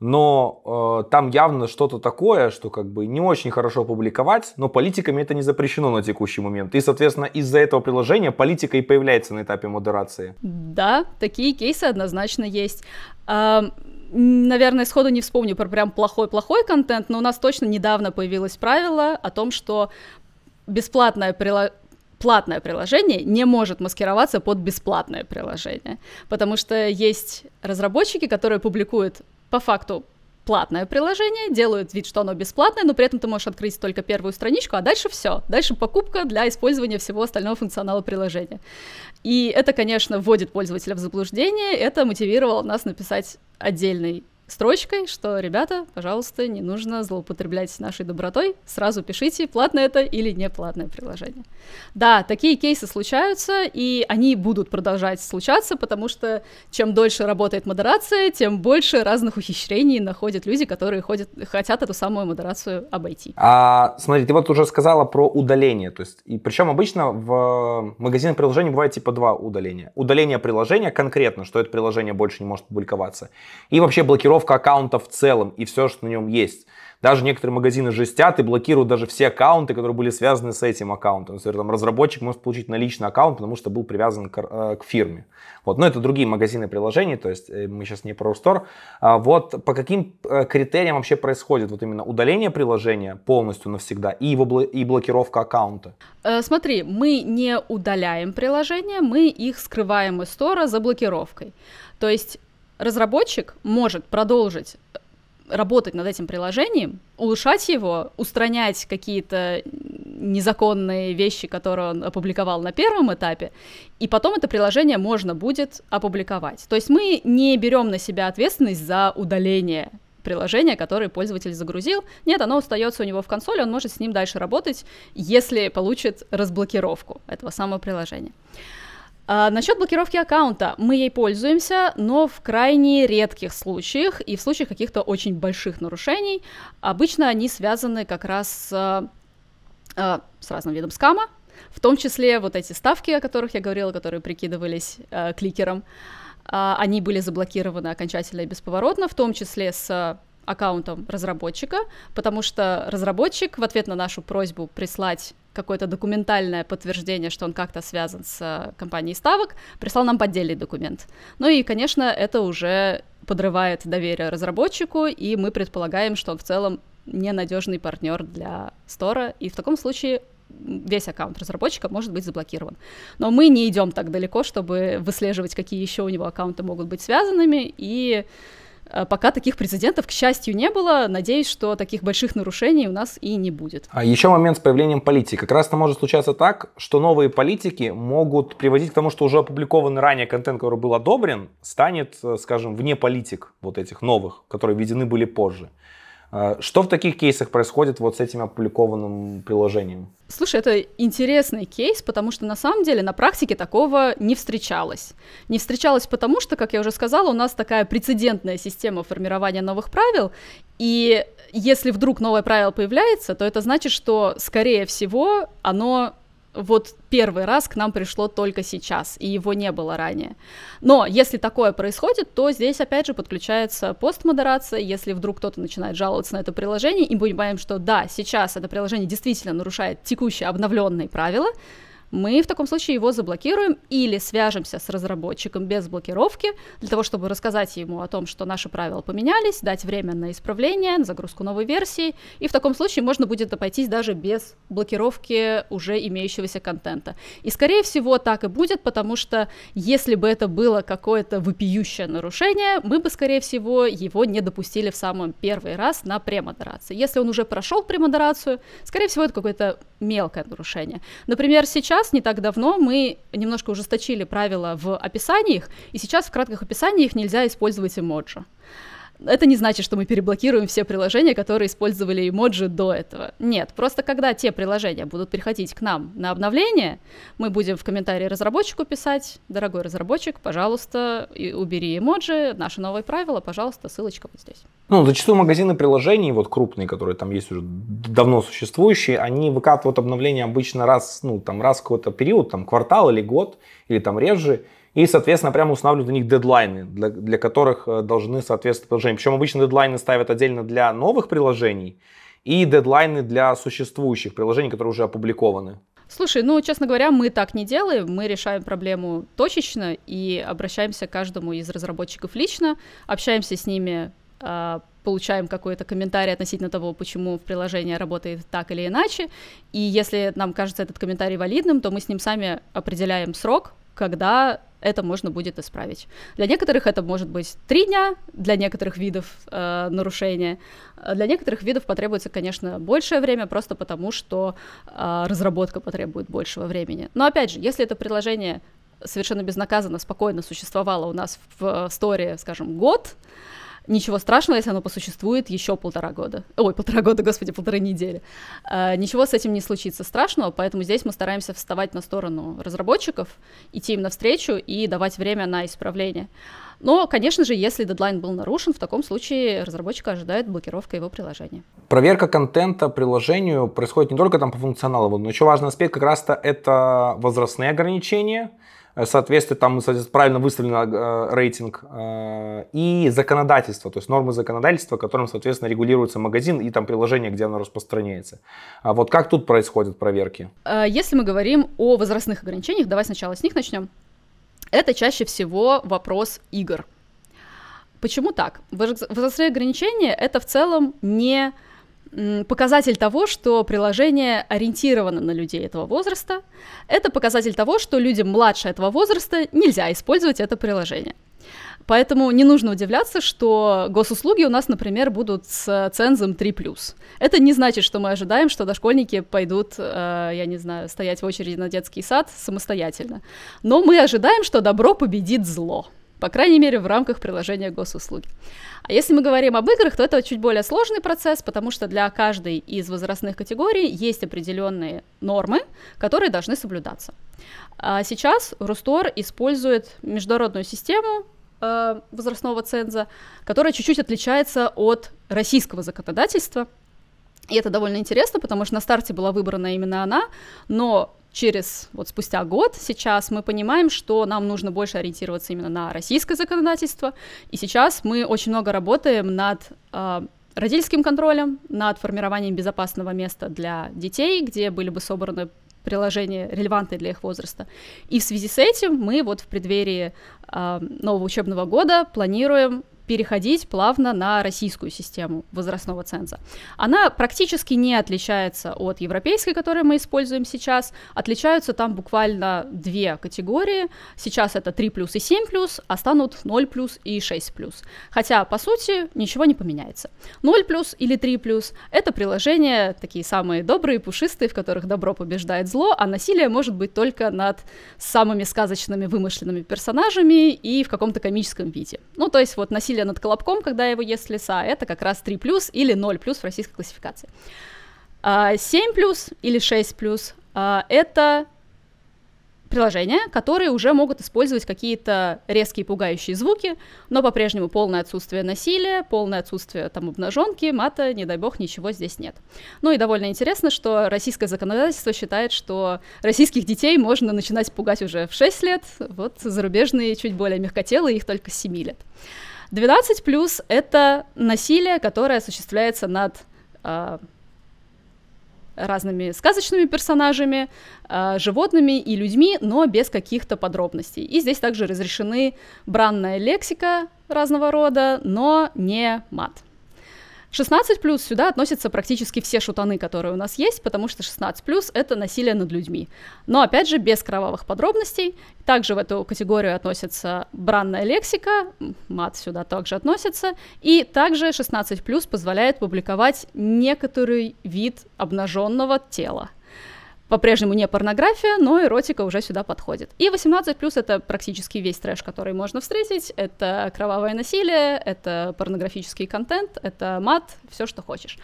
но э, там явно что-то такое, что как бы не очень хорошо публиковать, но политиками это не запрещено на текущий момент. И, соответственно, из-за этого приложения политика и появляется на этапе модерации. Да, такие кейсы однозначно есть. наверное, сходу не вспомню про прям плохой-плохой контент, но у нас точно недавно появилось правило о том, что бесплатное прило платное приложение не может маскироваться под бесплатное приложение, потому что есть разработчики, которые публикуют по факту платное приложение, делают вид, что оно бесплатное, но при этом ты можешь открыть только первую страничку, а дальше все. Дальше покупка для использования всего остального функционала приложения. И это, конечно, вводит пользователя в заблуждение, это мотивировало нас написать отдельный строчкой, что, ребята, пожалуйста, не нужно злоупотреблять нашей добротой, сразу пишите, платно это или не платное приложение. Да, такие кейсы случаются, и они будут продолжать случаться, потому что чем дольше работает модерация, тем больше разных ухищрений находят люди, которые ходят, хотят эту самую модерацию обойти. А, смотри, ты вот уже сказала про удаление, то есть, и причем обычно в магазинах приложений бывает типа два удаления. Удаление приложения конкретно, что это приложение больше не может публиковаться, и вообще блокировка блокировка аккаунта в целом и все, что на нем есть. Даже некоторые магазины жестят и блокируют даже все аккаунты, которые были связаны с этим аккаунтом. Например, там разработчик может получить наличный аккаунт, потому что был привязан к, э, к фирме. Вот. Но это другие магазины приложений, то есть э, мы сейчас не про Store. А вот по каким э, критериям вообще происходит вот именно удаление приложения полностью навсегда и, его бл- и блокировка аккаунта? смотри, мы не удаляем приложения, мы их скрываем из Store за блокировкой. То есть разработчик может продолжить э, работать над этим приложением, улучшать его, устранять какие-то незаконные вещи, которые он опубликовал на первом этапе, и потом это приложение можно будет опубликовать. То есть мы не берем на себя ответственность за удаление приложения, которое пользователь загрузил. Нет, оно остается у него в консоли, он может с ним дальше работать, если получит разблокировку этого самого приложения. А, насчет блокировки аккаунта. Мы ей пользуемся, но в крайне редких случаях и в случаях каких-то очень больших нарушений. Обычно они связаны как раз с, а, а, с разным видом скама, в том числе вот эти ставки, о которых я говорила, которые прикидывались э, кликером, они были заблокированы окончательно и бесповоротно, в том числе с аккаунтом разработчика, потому что разработчик в ответ на нашу просьбу прислать какое-то документальное подтверждение, что он как-то связан с э, компанией ставок, прислал нам поддельный документ. Ну и, конечно, это уже подрывает доверие разработчику, и мы предполагаем, что он в целом ненадежный партнер для стора, и в таком случае весь аккаунт разработчика может быть заблокирован. Но мы не идем так далеко, чтобы выслеживать, какие еще у него аккаунты могут быть связанными, и Э, пока таких прецедентов, к счастью, не было. Надеюсь, что таких больших нарушений у нас и не будет. А еще момент с появлением политики. Как раз-то может случаться так, что новые политики могут приводить к тому, что уже опубликованный ранее контент, который был одобрен, станет, э, скажем, вне политик вот этих новых, которые введены были позже. А, что в таких кейсах происходит вот с этим опубликованным приложением? Слушай, это интересный кейс, потому что на самом деле на практике такого не встречалось. Не встречалось потому, что, как я уже сказала, у нас такая прецедентная система формирования новых правил, и если вдруг новое правило появляется, то это значит, что, скорее всего, оно вот первый раз к нам пришло только сейчас, и его не было ранее. Но если такое происходит, то здесь опять же подключается постмодерация, если вдруг кто-то начинает жаловаться на это приложение, и мы понимаем, что да, сейчас это приложение действительно нарушает текущие обновленные правила, мы в таком случае его заблокируем или свяжемся с разработчиком без блокировки для того, чтобы рассказать ему о том, что наши правила поменялись, дать время на исправление, на загрузку новой версии, и в таком случае можно будет обойтись даже без блокировки уже имеющегося контента. И, скорее всего, так и будет, потому что если бы это было какое-то выпиющее нарушение, мы бы, скорее всего, его не допустили в самый первый раз на премодерации. Если он уже прошел премодерацию, скорее всего, это какое-то мелкое нарушение. Например, сейчас сейчас, не так давно, мы немножко ужесточили правила в описаниях, и сейчас в кратких описаниях нельзя использовать эмоджи это не значит, что мы переблокируем все приложения, которые использовали эмоджи до этого. Нет, просто когда те приложения будут приходить к нам на обновление, мы будем в комментарии разработчику писать, дорогой разработчик, пожалуйста, убери эмоджи, наши новые правила, пожалуйста, ссылочка вот здесь. Ну, зачастую магазины приложений, вот крупные, которые там есть уже давно существующие, они выкатывают обновления обычно раз, ну, там, раз какой-то период, там, квартал или год, или там реже, и, соответственно, прямо устанавливают для них дедлайны, для, для которых э, должны соответствовать приложения. Причем обычно дедлайны ставят отдельно для новых приложений и дедлайны для существующих приложений, которые уже опубликованы. Слушай, ну, честно говоря, мы так не делаем. Мы решаем проблему точечно и обращаемся к каждому из разработчиков лично, общаемся с ними, а, получаем какой-то комментарий относительно того, почему в приложении работает так или иначе. И если нам кажется этот комментарий валидным, то мы с ним сами определяем срок, когда это можно будет исправить. Для некоторых это может быть три дня, для некоторых видов э, нарушения. Э, для некоторых видов потребуется, конечно, большее время, просто потому что э, разработка потребует большего времени. Но опять же, если это приложение совершенно безнаказанно, спокойно существовало у нас в, в э, сторе, скажем, год, э, Ничего страшного, если оно посуществует еще полтора года. Ой, полтора года, господи, полторы недели. Э, ничего с этим не случится страшного, поэтому здесь мы стараемся вставать на сторону разработчиков, идти им навстречу и давать время на исправление. Но, конечно же, если дедлайн был нарушен, в таком случае разработчика ожидает блокировка его приложения. Проверка контента приложению происходит не только там по функционалу, но еще важный аспект как раз-то это возрастные ограничения – Э, соответствие, там правильно выставлен э, рейтинг, э, и законодательство, то есть нормы законодательства, которым, соответственно, регулируется магазин и там приложение, где оно распространяется. А вот как тут происходят проверки? Если мы говорим о возрастных ограничениях, давай сначала с них начнем. Это чаще всего вопрос игр. Почему так? Возрастные ограничения это в целом не показатель того, что приложение ориентировано на людей этого возраста. Это показатель того, что людям младше этого возраста нельзя использовать это приложение. Поэтому не нужно удивляться, что госуслуги у нас, например, будут с цензом 3+. Это не значит, что мы ожидаем, что дошкольники пойдут, э, я не знаю, стоять в очереди на детский сад самостоятельно. Но мы ожидаем, что добро победит зло. По крайней мере, в рамках приложения госуслуги. А если мы говорим об играх, то это чуть более сложный процесс, потому что для каждой из возрастных категорий есть определенные нормы, которые должны соблюдаться. А сейчас Рустор использует международную систему э, возрастного ценза, которая чуть-чуть отличается от российского законодательства, и это довольно интересно, потому что на старте была выбрана именно она, но через, вот спустя год сейчас мы понимаем, что нам нужно больше ориентироваться именно на российское законодательство, и сейчас мы очень много работаем над э, родительским контролем, над формированием безопасного места для детей, где были бы собраны приложения, релевантные для их возраста. И в связи с этим мы вот в преддверии э, нового учебного года планируем переходить плавно на российскую систему возрастного ценза. Она практически не отличается от европейской, которую мы используем сейчас. Отличаются там буквально две категории. Сейчас это 3 плюс и 7 плюс, а станут 0 плюс и 6 плюс. Хотя, по сути, ничего не поменяется. 0 плюс или 3 плюс — это приложения такие самые добрые, пушистые, в которых добро побеждает зло, а насилие может быть только над самыми сказочными вымышленными персонажами и в каком-то комическом виде. Ну, то есть вот насилие насилие над колобком, когда его ест лиса, это как раз 3 плюс или 0 плюс в российской классификации. 7 а, плюс или 6 плюс а, это приложения, которые уже могут использовать какие-то резкие пугающие звуки, но по-прежнему полное отсутствие насилия, полное отсутствие там обнаженки, мата, не дай бог, ничего здесь нет. Ну и довольно интересно, что российское законодательство считает, что российских детей можно начинать пугать уже в 6 лет, вот зарубежные чуть более мягкотелые, их только с 7 лет. 12 плюс — это насилие, которое осуществляется над э, разными сказочными персонажами, э, животными и людьми, но без каких-то подробностей. И здесь также разрешены бранная лексика разного рода, но не мат. 16 плюс сюда относятся практически все шутаны, которые у нас есть, потому что 16 плюс это насилие над людьми. Но опять же, без кровавых подробностей. Также в эту категорию относится бранная лексика, мат сюда также относится. И также 16 плюс позволяет публиковать некоторый вид обнаженного тела по-прежнему не порнография, но эротика уже сюда подходит. И 18 плюс это практически весь трэш, который можно встретить. Это кровавое насилие, это порнографический контент, это мат, все, что хочешь.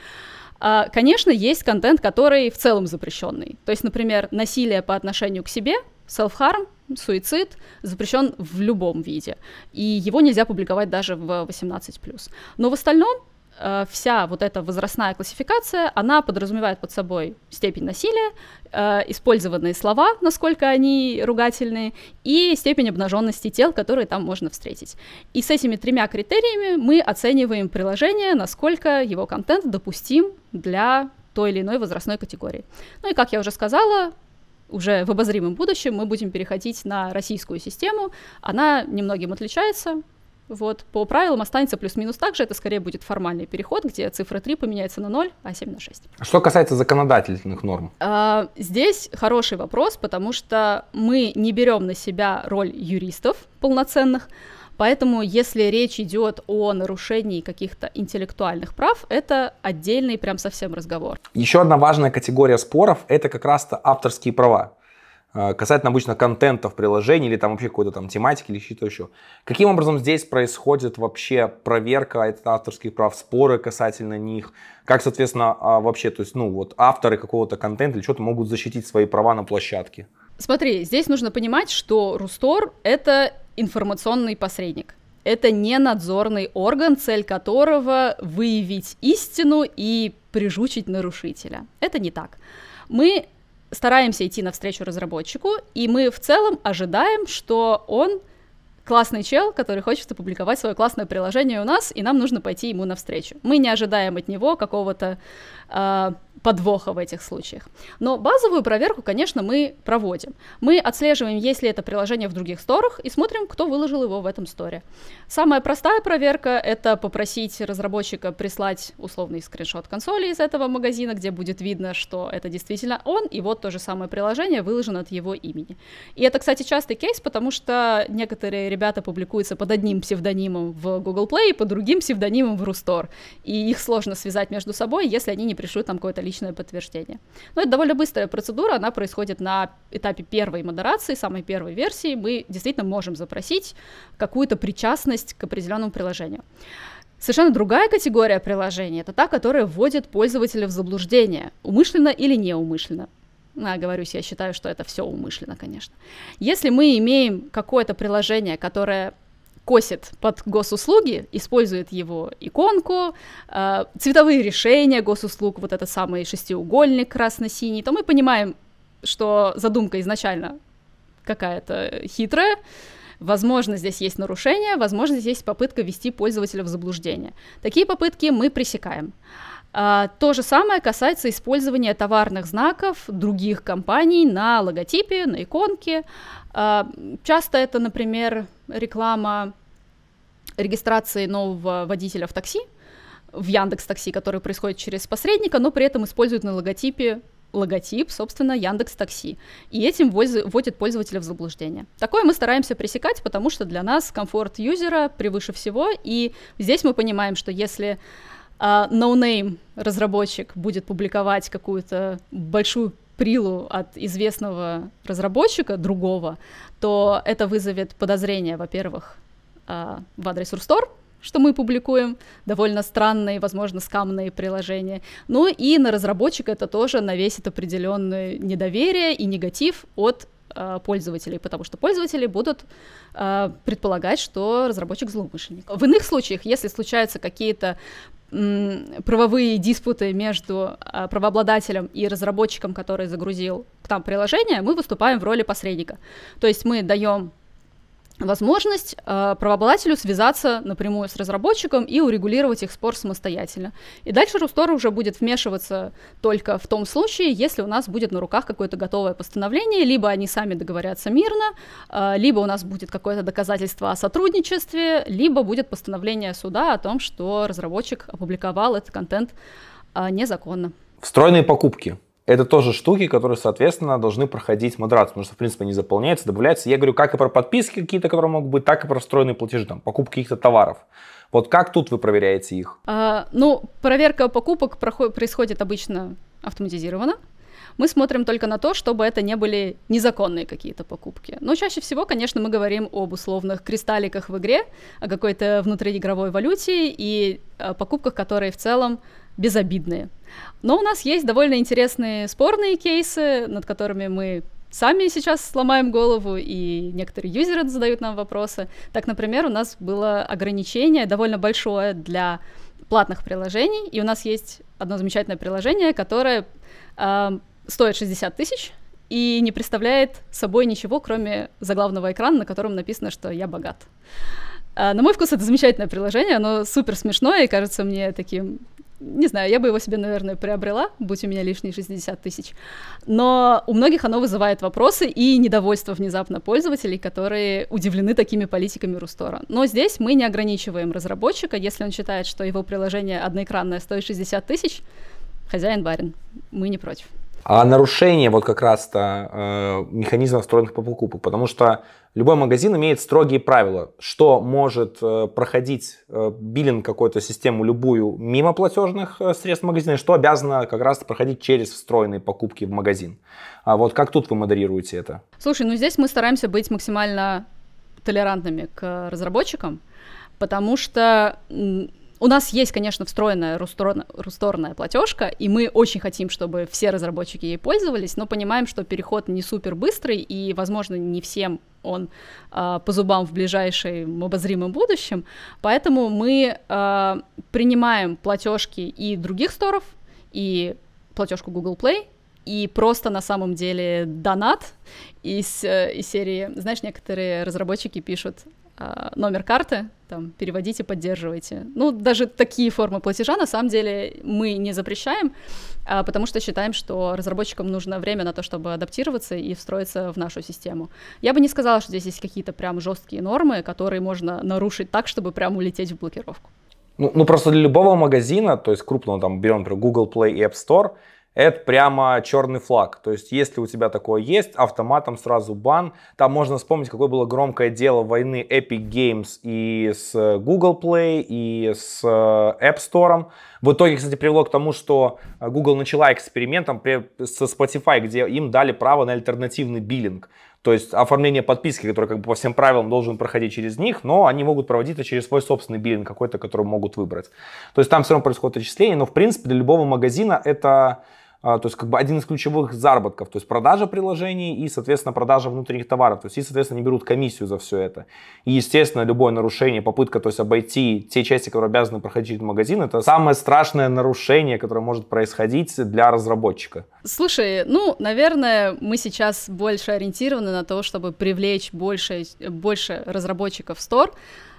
А, конечно, есть контент, который в целом запрещенный. То есть, например, насилие по отношению к себе, self-harm, суицид запрещен в любом виде, и его нельзя публиковать даже в 18+. Но в остальном Э, вся вот эта возрастная классификация, она подразумевает под собой степень насилия, э, использованные слова, насколько они ругательные, и степень обнаженности тел, которые там можно встретить. И с этими тремя критериями мы оцениваем приложение, насколько его контент допустим для той или иной возрастной категории. Ну и, как я уже сказала, уже в обозримом будущем мы будем переходить на российскую систему. Она немногим отличается, вот, по правилам останется плюс-минус так же, это скорее будет формальный переход, где цифра 3 поменяется на 0, а 7 на 6. А что касается законодательных норм? А, здесь хороший вопрос, потому что мы не берем на себя роль юристов полноценных, Поэтому, если речь идет о нарушении каких-то интеллектуальных прав, это отдельный прям совсем разговор. Еще одна важная категория споров – это как раз-то авторские права. А, касательно обычно контента в приложении или там вообще какой-то там тематики или что-то еще. Каким образом здесь происходит вообще проверка авторских прав, споры касательно них? Как, соответственно, а, вообще, то есть, ну, вот авторы какого-то контента или что-то могут защитить свои права на площадке? Смотри, здесь нужно понимать, что Рустор — это информационный посредник. Это не надзорный орган, цель которого выявить истину и прижучить нарушителя. Это не так. Мы стараемся идти навстречу разработчику, и мы в целом ожидаем, что он классный чел, который хочет опубликовать свое классное приложение у нас, и нам нужно пойти ему навстречу. Мы не ожидаем от него какого-то э, подвоха в этих случаях. Но базовую проверку, конечно, мы проводим. Мы отслеживаем, есть ли это приложение в других сторах, и смотрим, кто выложил его в этом сторе. Самая простая проверка — это попросить разработчика прислать условный скриншот консоли из этого магазина, где будет видно, что это действительно он, и вот то же самое приложение выложено от его имени. И это, кстати, частый кейс, потому что некоторые ребята публикуются под одним псевдонимом в Google Play и под другим псевдонимом в Рустор, и их сложно связать между собой, если они не пришлют там какой то личный личное подтверждение. Но это довольно быстрая процедура, она происходит на этапе первой модерации, самой первой версии. Мы действительно можем запросить какую-то причастность к определенному приложению. Совершенно другая категория приложений — это та, которая вводит пользователя в заблуждение, умышленно или неумышленно. А, ну, говорюсь, я считаю, что это все умышленно, конечно. Если мы имеем какое-то приложение, которое косит под госуслуги, использует его иконку, э, цветовые решения госуслуг, вот этот самый шестиугольник красно-синий, то мы понимаем, что задумка изначально какая-то хитрая, Возможно, здесь есть нарушение, возможно, здесь есть попытка ввести пользователя в заблуждение. Такие попытки мы пресекаем. А, то же самое касается использования товарных знаков других компаний на логотипе, на иконке. А, часто это, например, реклама регистрации нового водителя в такси, в Яндекс Такси, который происходит через посредника, но при этом используют на логотипе логотип, собственно, Яндекс Такси. И этим вводит пользователя в заблуждение. Такое мы стараемся пресекать, потому что для нас комфорт юзера превыше всего, и здесь мы понимаем, что если а, ноунейм uh, разработчик будет публиковать какую-то большую прилу от известного разработчика другого, то это вызовет подозрение, во-первых, а, в адрес Рустор, что мы публикуем, довольно странные, возможно, скамные приложения. Ну и на разработчика это тоже навесит определенное недоверие и негатив от Э, пользователей, потому что пользователи будут э, предполагать, что разработчик злоумышленник. В иных случаях, если случаются какие-то правовые диспуты между э, правообладателем и разработчиком, который загрузил там приложение, мы выступаем в роли посредника. То есть мы даем возможность э, правообладателю связаться напрямую с разработчиком и урегулировать их спор самостоятельно. И дальше Рустор уже будет вмешиваться только в том случае, если у нас будет на руках какое-то готовое постановление, либо они сами договорятся мирно, э, либо у нас будет какое-то доказательство о сотрудничестве, либо будет постановление суда о том, что разработчик опубликовал этот контент э, незаконно. Встроенные покупки это тоже штуки, которые, соответственно, должны проходить модерацию, потому что, в принципе, не заполняются, добавляются. Я говорю как и про подписки какие-то, которые могут быть, так и про встроенные платежи, там, покупки каких-то товаров. Вот как тут вы проверяете их? А, ну, проверка покупок проходит, происходит обычно автоматизированно. Мы смотрим только на то, чтобы это не были незаконные какие-то покупки. Но чаще всего, конечно, мы говорим об условных кристалликах в игре, о какой-то внутриигровой валюте и о покупках, которые в целом безобидные. Но у нас есть довольно интересные спорные кейсы, над которыми мы сами сейчас сломаем голову, и некоторые юзеры задают нам вопросы. Так, например, у нас было ограничение довольно большое для платных приложений, и у нас есть одно замечательное приложение, которое э, стоит 60 тысяч и не представляет собой ничего, кроме заглавного экрана, на котором написано, что я богат. А, на мой вкус это замечательное приложение, оно супер смешное и кажется мне таким не знаю, я бы его себе, наверное, приобрела, будь у меня лишние 60 тысяч. Но у многих оно вызывает вопросы и недовольство внезапно пользователей, которые удивлены такими политиками Рустора. Но здесь мы не ограничиваем разработчика, если он считает, что его приложение одноэкранное стоит 60 тысяч, хозяин барин, мы не против а нарушение вот как раз-то э, механизмов встроенных по покупок, потому что любой магазин имеет строгие правила, что может э, проходить э, биллинг какую-то систему любую мимо платежных э, средств магазина, что обязано как раз проходить через встроенные покупки в магазин. А вот как тут вы модерируете это? Слушай, ну здесь мы стараемся быть максимально толерантными к разработчикам, потому что у нас есть, конечно, встроенная русторн, русторная платежка, и мы очень хотим, чтобы все разработчики ей пользовались, но понимаем, что переход не супер быстрый, и, возможно, не всем он э, по зубам в ближайшем обозримом будущем. Поэтому мы э, принимаем платежки и других сторов, и платежку Google Play, и просто на самом деле донат из, э, из серии, знаешь, некоторые разработчики пишут, Э, номер карты, там, переводите, поддерживайте. Ну, даже такие формы платежа, на самом деле, мы не запрещаем, а, потому что считаем, что разработчикам нужно время на то, чтобы адаптироваться и встроиться в нашу систему. Я бы не сказала, что здесь есть какие-то прям жесткие нормы, которые можно нарушить так, чтобы прям улететь в блокировку. Ну, ну, просто для любого магазина, то есть крупного, там, берем, например, Google Play и App Store, это прямо черный флаг. То есть, если у тебя такое есть, автоматом сразу бан. Там можно вспомнить, какое было громкое дело войны Epic Games и с э, Google Play, и с э, App Store. В итоге, кстати, привело к тому, что э, Google начала экспериментом со Spotify, где им дали право на альтернативный биллинг. То есть оформление подписки, который как бы по всем правилам должен проходить через них, но они могут проводить это через свой собственный биллинг какой-то, который могут выбрать. То есть там все равно происходит отчисление, но в принципе для любого магазина это а, то есть как бы один из ключевых заработков, то есть продажа приложений и, соответственно, продажа внутренних товаров, то есть и, соответственно, они берут комиссию за все это. И, естественно, любое нарушение, попытка, то есть обойти те части, которые обязаны проходить в магазин, это самое страшное нарушение, которое может происходить для разработчика. Слушай, ну, наверное, мы сейчас больше ориентированы на то, чтобы привлечь больше, больше разработчиков в Store,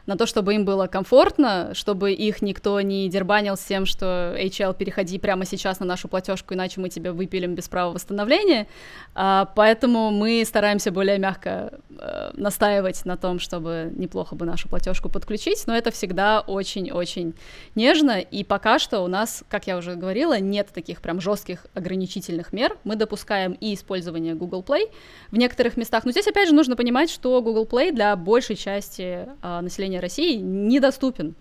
на то, чтобы им было комфортно, чтобы их никто не дербанил с тем, что HL, переходи прямо сейчас на нашу платежку, иначе мы тебя выпилим без права восстановления. А, поэтому мы стараемся более мягко э, настаивать на том, чтобы неплохо бы нашу платежку подключить, но это всегда очень-очень нежно, и пока что у нас, как я уже говорила, нет таких прям жестких ограничительных мер. Мы допускаем и использование Google Play в некоторых местах, но здесь опять же нужно понимать, что Google Play для большей части э, населения населения России недоступен.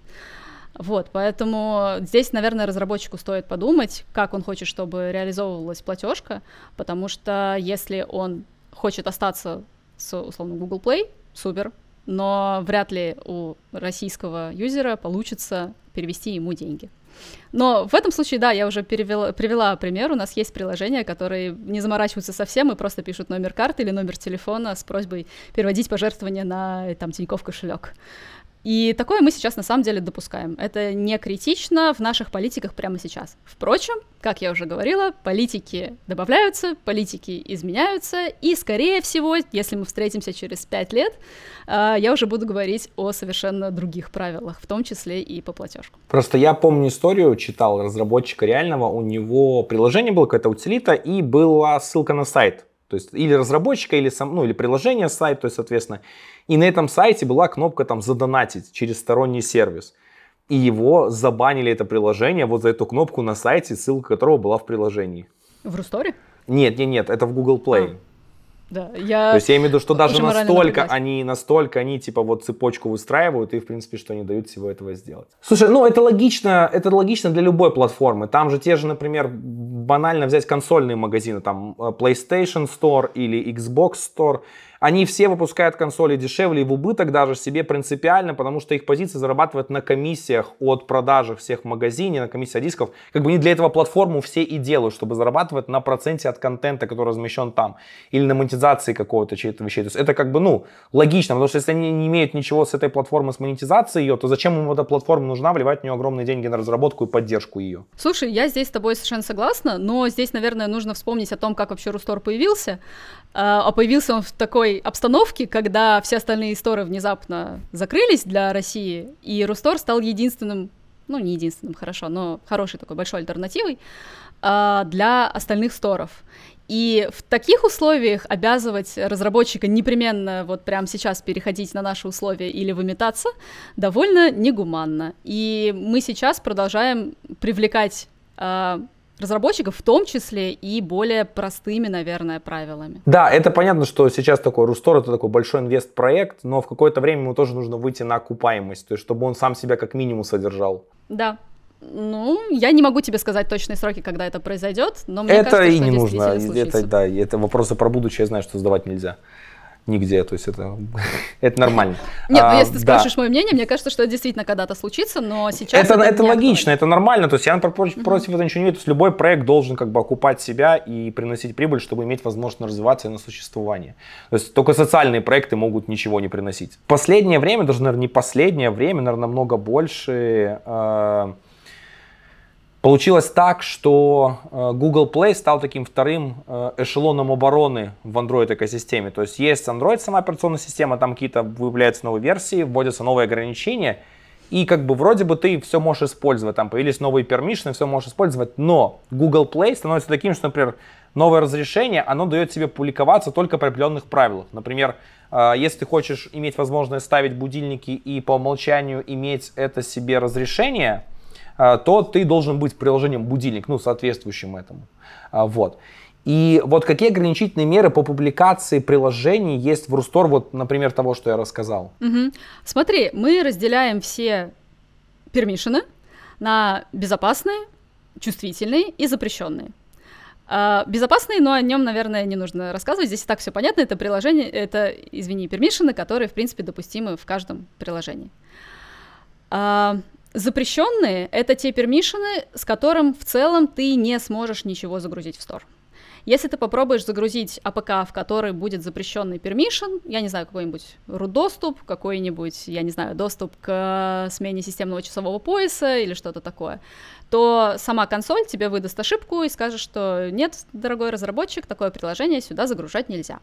Вот, поэтому здесь, наверное, разработчику стоит подумать, как он хочет, чтобы реализовывалась платежка, потому что если он хочет остаться с, условно, Google Play, супер, но вряд ли у российского юзера получится перевести ему деньги. Но в этом случае, да, я уже перевела, привела пример, у нас есть приложения, которые не заморачиваются совсем и просто пишут номер карты или номер телефона с просьбой переводить пожертвования на там, Тинькофф кошелек. И такое мы сейчас на самом деле допускаем. Это не критично в наших политиках прямо сейчас. Впрочем, как я уже говорила, политики добавляются, политики изменяются, и, скорее всего, если мы встретимся через пять лет, а, я уже буду говорить о совершенно других правилах, в том числе и по платежку. Просто я помню историю, читал разработчика реального, у него приложение было, какая-то утилита, и была ссылка на сайт, то есть или разработчика, или, сам, ну, или приложение сайт, то есть, соответственно. И на этом сайте была кнопка там «Задонатить» через сторонний сервис. И его забанили это приложение вот за эту кнопку на сайте, ссылка которого была в приложении. В Русторе? Нет, нет, нет, это в Google Play. А. Да, я... То есть я имею в виду, что даже настолько они, настолько они типа вот цепочку выстраивают и в принципе, что они дают всего этого сделать. Слушай, ну это логично, это логично для любой платформы. Там же те же, например, банально взять консольные магазины, там э, PlayStation Store или Xbox Store. Они все выпускают консоли дешевле и в убыток даже себе принципиально, потому что их позиция зарабатывает на комиссиях от продажи всех в магазине, на комиссиях дисков. Как бы не для этого платформу все и делают, чтобы зарабатывать на проценте от контента, который размещен там, или на монетизации какого-то чьей-то вещей. То есть это как бы, ну, логично, потому что если они не имеют ничего с этой платформой, с монетизацией ее, то зачем им эта платформа нужна, вливать в нее огромные деньги на разработку и поддержку ее? Слушай, я здесь с тобой совершенно согласна, но здесь, наверное, нужно вспомнить о том, как вообще Рустор появился. А, а появился он в такой обстановке, когда все остальные сторы внезапно закрылись для России, и Рустор стал единственным, ну не единственным, хорошо, но хорошей такой большой альтернативой а, для остальных сторов. И в таких условиях обязывать разработчика непременно вот прямо сейчас переходить на наши условия или выметаться довольно негуманно. И мы сейчас продолжаем привлекать а, разработчиков, в том числе и более простыми, наверное, правилами. Да, это понятно, что сейчас такой Рустор это такой большой инвест-проект, но в какое-то время ему тоже нужно выйти на окупаемость, то есть чтобы он сам себя как минимум содержал. Да, ну, я не могу тебе сказать точные сроки, когда это произойдет, но мне это кажется, что и не нужно. Это, да, это вопросы про будущее, я знаю, что задавать нельзя нигде, то есть это, (laughs) это нормально. Нет, ну, а, ну если ты да. спрашиваешь мое мнение, мне кажется, что это действительно когда-то случится, но сейчас это, это, это логично, актуально. это нормально, то есть я например, против, против этого ничего не имею, то есть любой проект должен как бы окупать себя и приносить прибыль, чтобы иметь возможность развиваться и на существование. То есть только социальные проекты могут ничего не приносить. Последнее время, даже, наверное, не последнее время, наверное, намного больше... Э- Получилось так, что э, Google Play стал таким вторым э, эшелоном обороны в Android экосистеме. То есть есть Android сама операционная система, там какие-то выявляются новые версии, вводятся новые ограничения, и как бы вроде бы ты все можешь использовать, там появились новые пермишны, все можешь использовать, но Google Play становится таким, что, например, новое разрешение, оно дает себе публиковаться только при определенных правилах. Например, э, если ты хочешь иметь возможность ставить будильники и по умолчанию иметь это себе разрешение, а, то ты должен быть приложением будильник, ну, соответствующим этому. А, вот. И вот какие ограничительные меры по публикации приложений есть в Рустор, вот, например, того, что я рассказал? Угу. Смотри, мы разделяем все пермишины на безопасные, чувствительные и запрещенные. А, безопасные но о нем, наверное, не нужно рассказывать. Здесь и так все понятно. Это приложение, это, извини, пермишины, которые, в принципе, допустимы в каждом приложении. Запрещенные — это те пермишины, с которым в целом ты не сможешь ничего загрузить в стор. Если ты попробуешь загрузить АПК, в который будет запрещенный пермишин, я не знаю, какой-нибудь rut какой-нибудь, я не знаю, доступ к смене системного часового пояса или что-то такое, то сама консоль тебе выдаст ошибку и скажет, что нет, дорогой разработчик, такое приложение сюда загружать нельзя.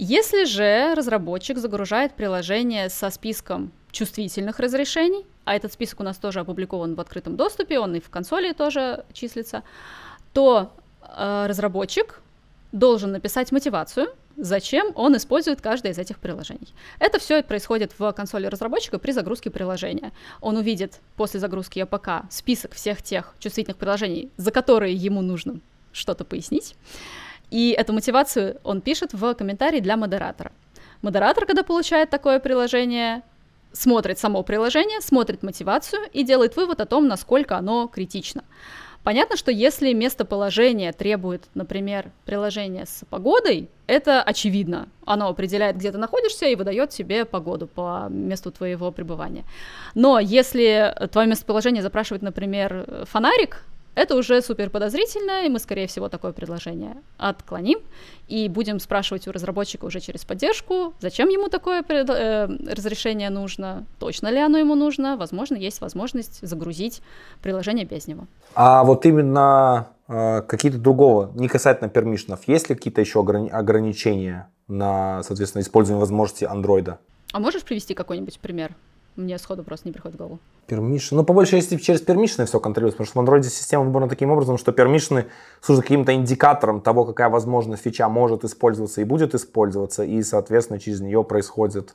Если же разработчик загружает приложение со списком чувствительных разрешений, а этот список у нас тоже опубликован в открытом доступе, он и в консоли тоже числится, то э, разработчик должен написать мотивацию, зачем он использует каждое из этих приложений. Это все происходит в консоли разработчика при загрузке приложения. Он увидит после загрузки АПК список всех тех чувствительных приложений, за которые ему нужно что-то пояснить. И эту мотивацию он пишет в комментарии для модератора. Модератор, когда получает такое приложение, смотрит само приложение, смотрит мотивацию и делает вывод о том, насколько оно критично. Понятно, что если местоположение требует, например, приложение с погодой, это очевидно. Оно определяет, где ты находишься и выдает тебе погоду по месту твоего пребывания. Но если твое местоположение запрашивает, например, фонарик, это уже супер подозрительно, и мы, скорее всего, такое предложение отклоним и будем спрашивать у разработчика уже через поддержку, зачем ему такое пред... э, разрешение нужно, точно ли оно ему нужно, возможно, есть возможность загрузить приложение без него. А вот именно э, какие-то другого, не касательно пермишнов, есть ли какие-то еще ограни- ограничения на, соответственно, использование возможности андроида? А можешь привести какой-нибудь пример? мне сходу просто не приходит в голову. Пермишн. Ну, большей части через пермишны все контролируется, потому что в андроиде система выбрана таким образом, что пермишны служат каким-то индикатором того, какая возможность фича может использоваться и будет использоваться, и, соответственно, через нее происходит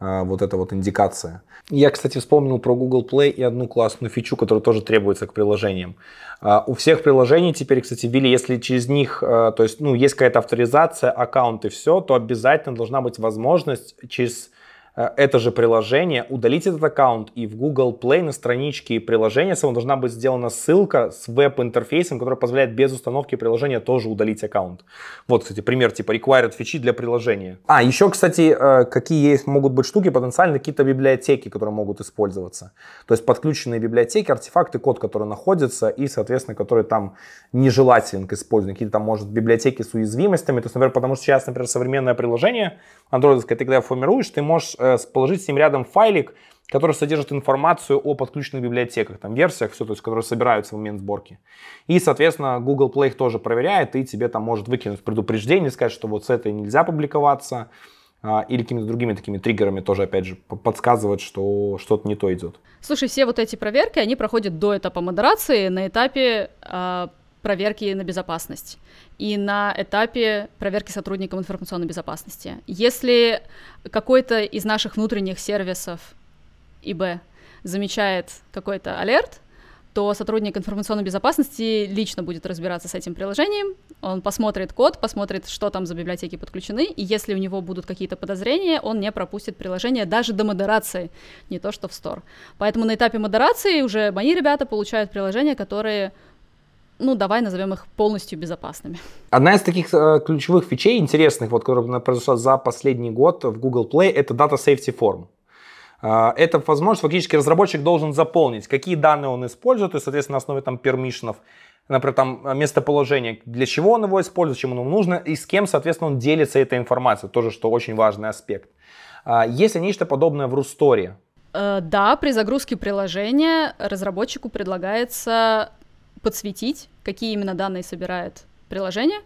э, вот эта вот индикация. Я, кстати, вспомнил про Google Play и одну классную фичу, которая тоже требуется к приложениям. Э, у всех приложений теперь, кстати, ввели, если через них, э, то есть, ну, есть какая-то авторизация, аккаунт и все, то обязательно должна быть возможность через Э, это же приложение, удалить этот аккаунт, и в Google Play на страничке приложения само должна быть сделана ссылка с веб-интерфейсом, который позволяет без установки приложения тоже удалить аккаунт. Вот, кстати, пример типа required фичи для приложения. А, еще, кстати, э, какие есть, могут быть штуки, потенциально какие-то библиотеки, которые могут использоваться. То есть подключенные библиотеки, артефакты, код, который находится, и, соответственно, который там нежелателен к использованию. Какие-то там, может, библиотеки с уязвимостями. То есть, например, потому что сейчас, например, современное приложение андроидовское, ты когда формируешь, ты можешь э, Э, положить с ним рядом файлик, который содержит информацию о подключенных библиотеках, там версиях, все, то есть, которые собираются в момент сборки. И, соответственно, Google Play их тоже проверяет, и тебе там может выкинуть предупреждение, сказать, что вот с этой нельзя публиковаться, а, или какими-то другими такими триггерами тоже, опять же, подсказывать, что что-то не то идет. Слушай, все вот эти проверки, они проходят до этапа модерации на этапе э, проверки на безопасность и на этапе проверки сотрудникам информационной безопасности. Если какой-то из наших внутренних сервисов ИБ замечает какой-то алерт, то сотрудник информационной безопасности лично будет разбираться с этим приложением, он посмотрит код, посмотрит, что там за библиотеки подключены, и если у него будут какие-то подозрения, он не пропустит приложение даже до модерации, не то что в стор. Поэтому на этапе модерации уже мои ребята получают приложения, которые ну, давай назовем их полностью безопасными. Одна из таких э, ключевых фичей интересных, вот, которая произошла за последний год в Google Play, это Data Safety Form. Э, это возможность, фактически разработчик должен заполнить, какие данные он использует, то есть соответственно, на основе там пермишенов, например, там э, местоположение, для чего он его использует, чем ему нужно, и с кем, соответственно, он делится этой информацией, тоже, что очень важный аспект. Э, есть ли нечто подобное в Русторе? Да, при загрузке приложения разработчику предлагается подсветить, какие именно данные собирает приложение,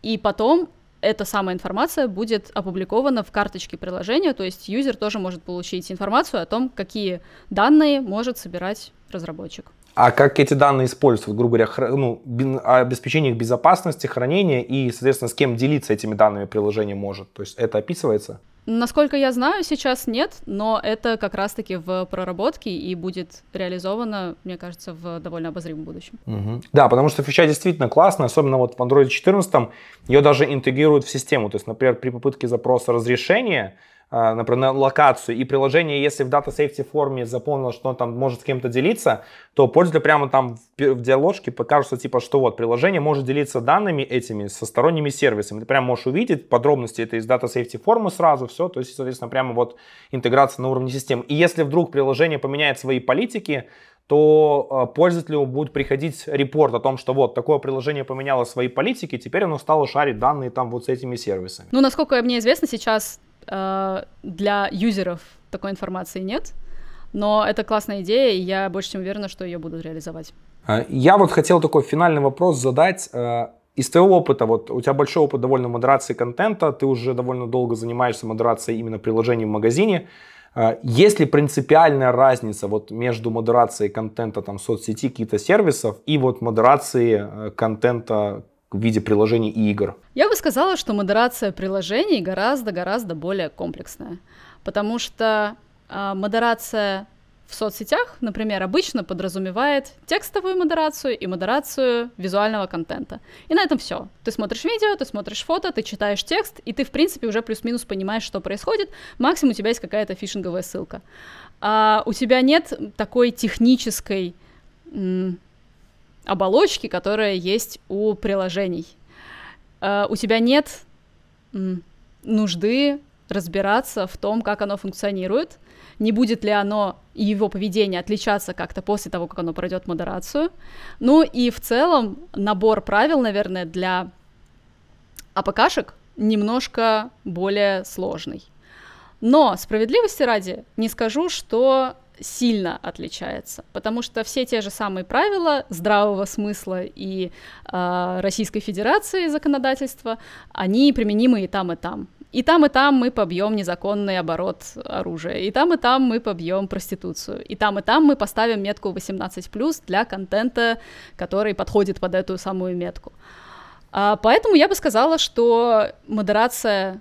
и потом эта самая информация будет опубликована в карточке приложения, то есть юзер тоже может получить информацию о том, какие данные может собирать разработчик. А как эти данные используются, грубо говоря, хр... ну, обеспечение их безопасности, хранения и, соответственно, с кем делиться этими данными приложение может? То есть это описывается? Насколько я знаю, сейчас нет, но это как раз-таки в проработке и будет реализовано, мне кажется, в довольно обозримом будущем. Угу. Да, потому что фича действительно классная, особенно вот в Android 14, ее даже интегрируют в систему. То есть, например, при попытке запроса разрешения а, например, на локацию, и приложение, если в Data Safety форме заполнило, что он там может с кем-то делиться, то пользователь прямо там в диалогке покажется, типа, что вот, приложение может делиться данными этими со сторонними сервисами. Ты прям можешь увидеть подробности, это из Data Safety формы сразу, все, то есть, соответственно, прямо вот интеграция на уровне систем. И если вдруг приложение поменяет свои политики, то а, пользователю будет приходить репорт о том, что вот такое приложение поменяло свои политики, теперь оно стало шарить данные там вот с этими сервисами. Ну, насколько мне известно, сейчас Э, для юзеров такой информации нет, но это классная идея, и я больше чем уверена, что ее будут реализовать. А, я вот хотел такой финальный вопрос задать. Э, из твоего опыта, вот у тебя большой опыт довольно модерации контента, ты уже довольно долго занимаешься модерацией именно приложений в магазине. Э, есть ли принципиальная разница вот между модерацией контента там соцсети, каких-то сервисов и вот модерацией контента в виде приложений и игр? Я бы сказала, что модерация приложений гораздо-гораздо более комплексная, потому что э, модерация в соцсетях, например, обычно подразумевает текстовую модерацию и модерацию визуального контента. И на этом все. Ты смотришь видео, ты смотришь фото, ты читаешь текст, и ты, в принципе, уже плюс-минус понимаешь, что происходит. Максимум у тебя есть какая-то фишинговая ссылка. А у тебя нет такой технической оболочки, которая есть у приложений. Э, у тебя нет нужды разбираться в том, как оно функционирует, не будет ли оно и его поведение отличаться как-то после того, как оно пройдет модерацию. Ну и в целом набор правил, наверное, для АПКшек немножко более сложный. Но справедливости ради не скажу, что сильно отличается, потому что все те же самые правила здравого смысла и э, Российской Федерации законодательства, они применимы и там, и там. И там, и там мы побьем незаконный оборот оружия, и там, и там мы побьем проституцию, и там, и там мы поставим метку 18+, для контента, который подходит под эту самую метку. А, поэтому я бы сказала, что модерация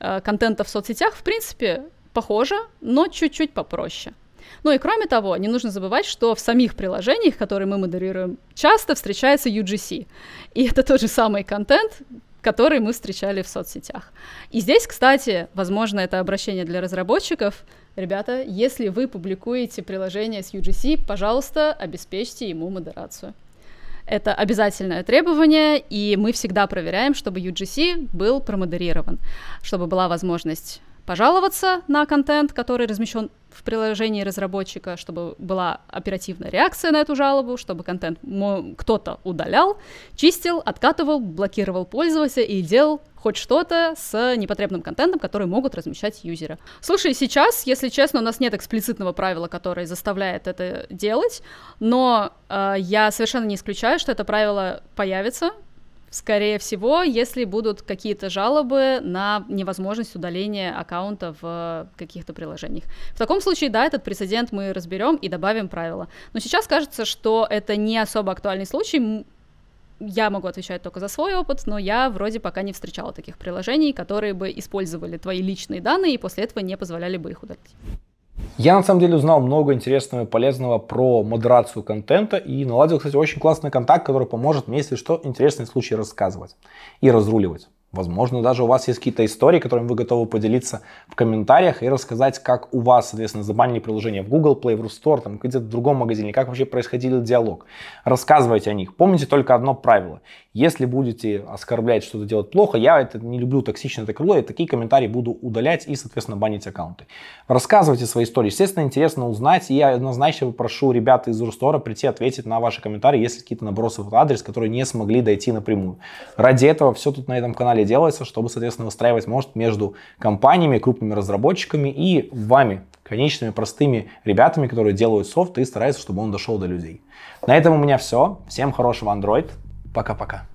э, контента в соцсетях, в принципе, похожа, но чуть-чуть попроще. Ну и кроме того, не нужно забывать, что в самих приложениях, которые мы модерируем, часто встречается UGC. И это тот же самый контент, который мы встречали в соцсетях. И здесь, кстати, возможно, это обращение для разработчиков. Ребята, если вы публикуете приложение с UGC, пожалуйста, обеспечьте ему модерацию. Это обязательное требование, и мы всегда проверяем, чтобы UGC был промодерирован, чтобы была возможность пожаловаться на контент, который размещен в приложении разработчика, чтобы была оперативная реакция на эту жалобу, чтобы контент кто-то удалял, чистил, откатывал, блокировал пользователя и делал хоть что-то с непотребным контентом, который могут размещать юзеры. Слушай, сейчас, если честно, у нас нет эксплицитного правила, которое заставляет это делать, но э, я совершенно не исключаю, что это правило появится, Скорее всего, если будут какие-то жалобы на невозможность удаления аккаунта в э, каких-то приложениях. В таком случае, да, этот прецедент мы разберем и добавим правила. Но сейчас кажется, что это не особо актуальный случай. Я могу отвечать только за свой опыт, но я вроде пока не встречала таких приложений, которые бы использовали твои личные данные и после этого не позволяли бы их удалить. Я на самом деле узнал много интересного и полезного про модерацию контента и наладил, кстати, очень классный контакт, который поможет мне, если что, интересные случаи рассказывать и разруливать. Возможно, даже у вас есть какие-то истории, которыми вы готовы поделиться в комментариях и рассказать, как у вас, соответственно, забанили приложение в Google Play, в Store, там где-то в другом магазине, как вообще происходил диалог. Рассказывайте о них. Помните только одно правило. Если будете оскорблять, что-то делать плохо, я это не люблю, токсично это крыло, и такие комментарии буду удалять и, соответственно, банить аккаунты. Рассказывайте свои истории. Естественно, интересно узнать, и я однозначно прошу ребят из Рустора прийти ответить на ваши комментарии, если какие-то набросы в адрес, которые не смогли дойти напрямую. Ради этого все тут на этом канале делается, чтобы, соответственно, выстраивать мост между компаниями, крупными разработчиками и вами, конечными простыми ребятами, которые делают софт и стараются, чтобы он дошел до людей. На этом у меня все. Всем хорошего Android. Пока-пока.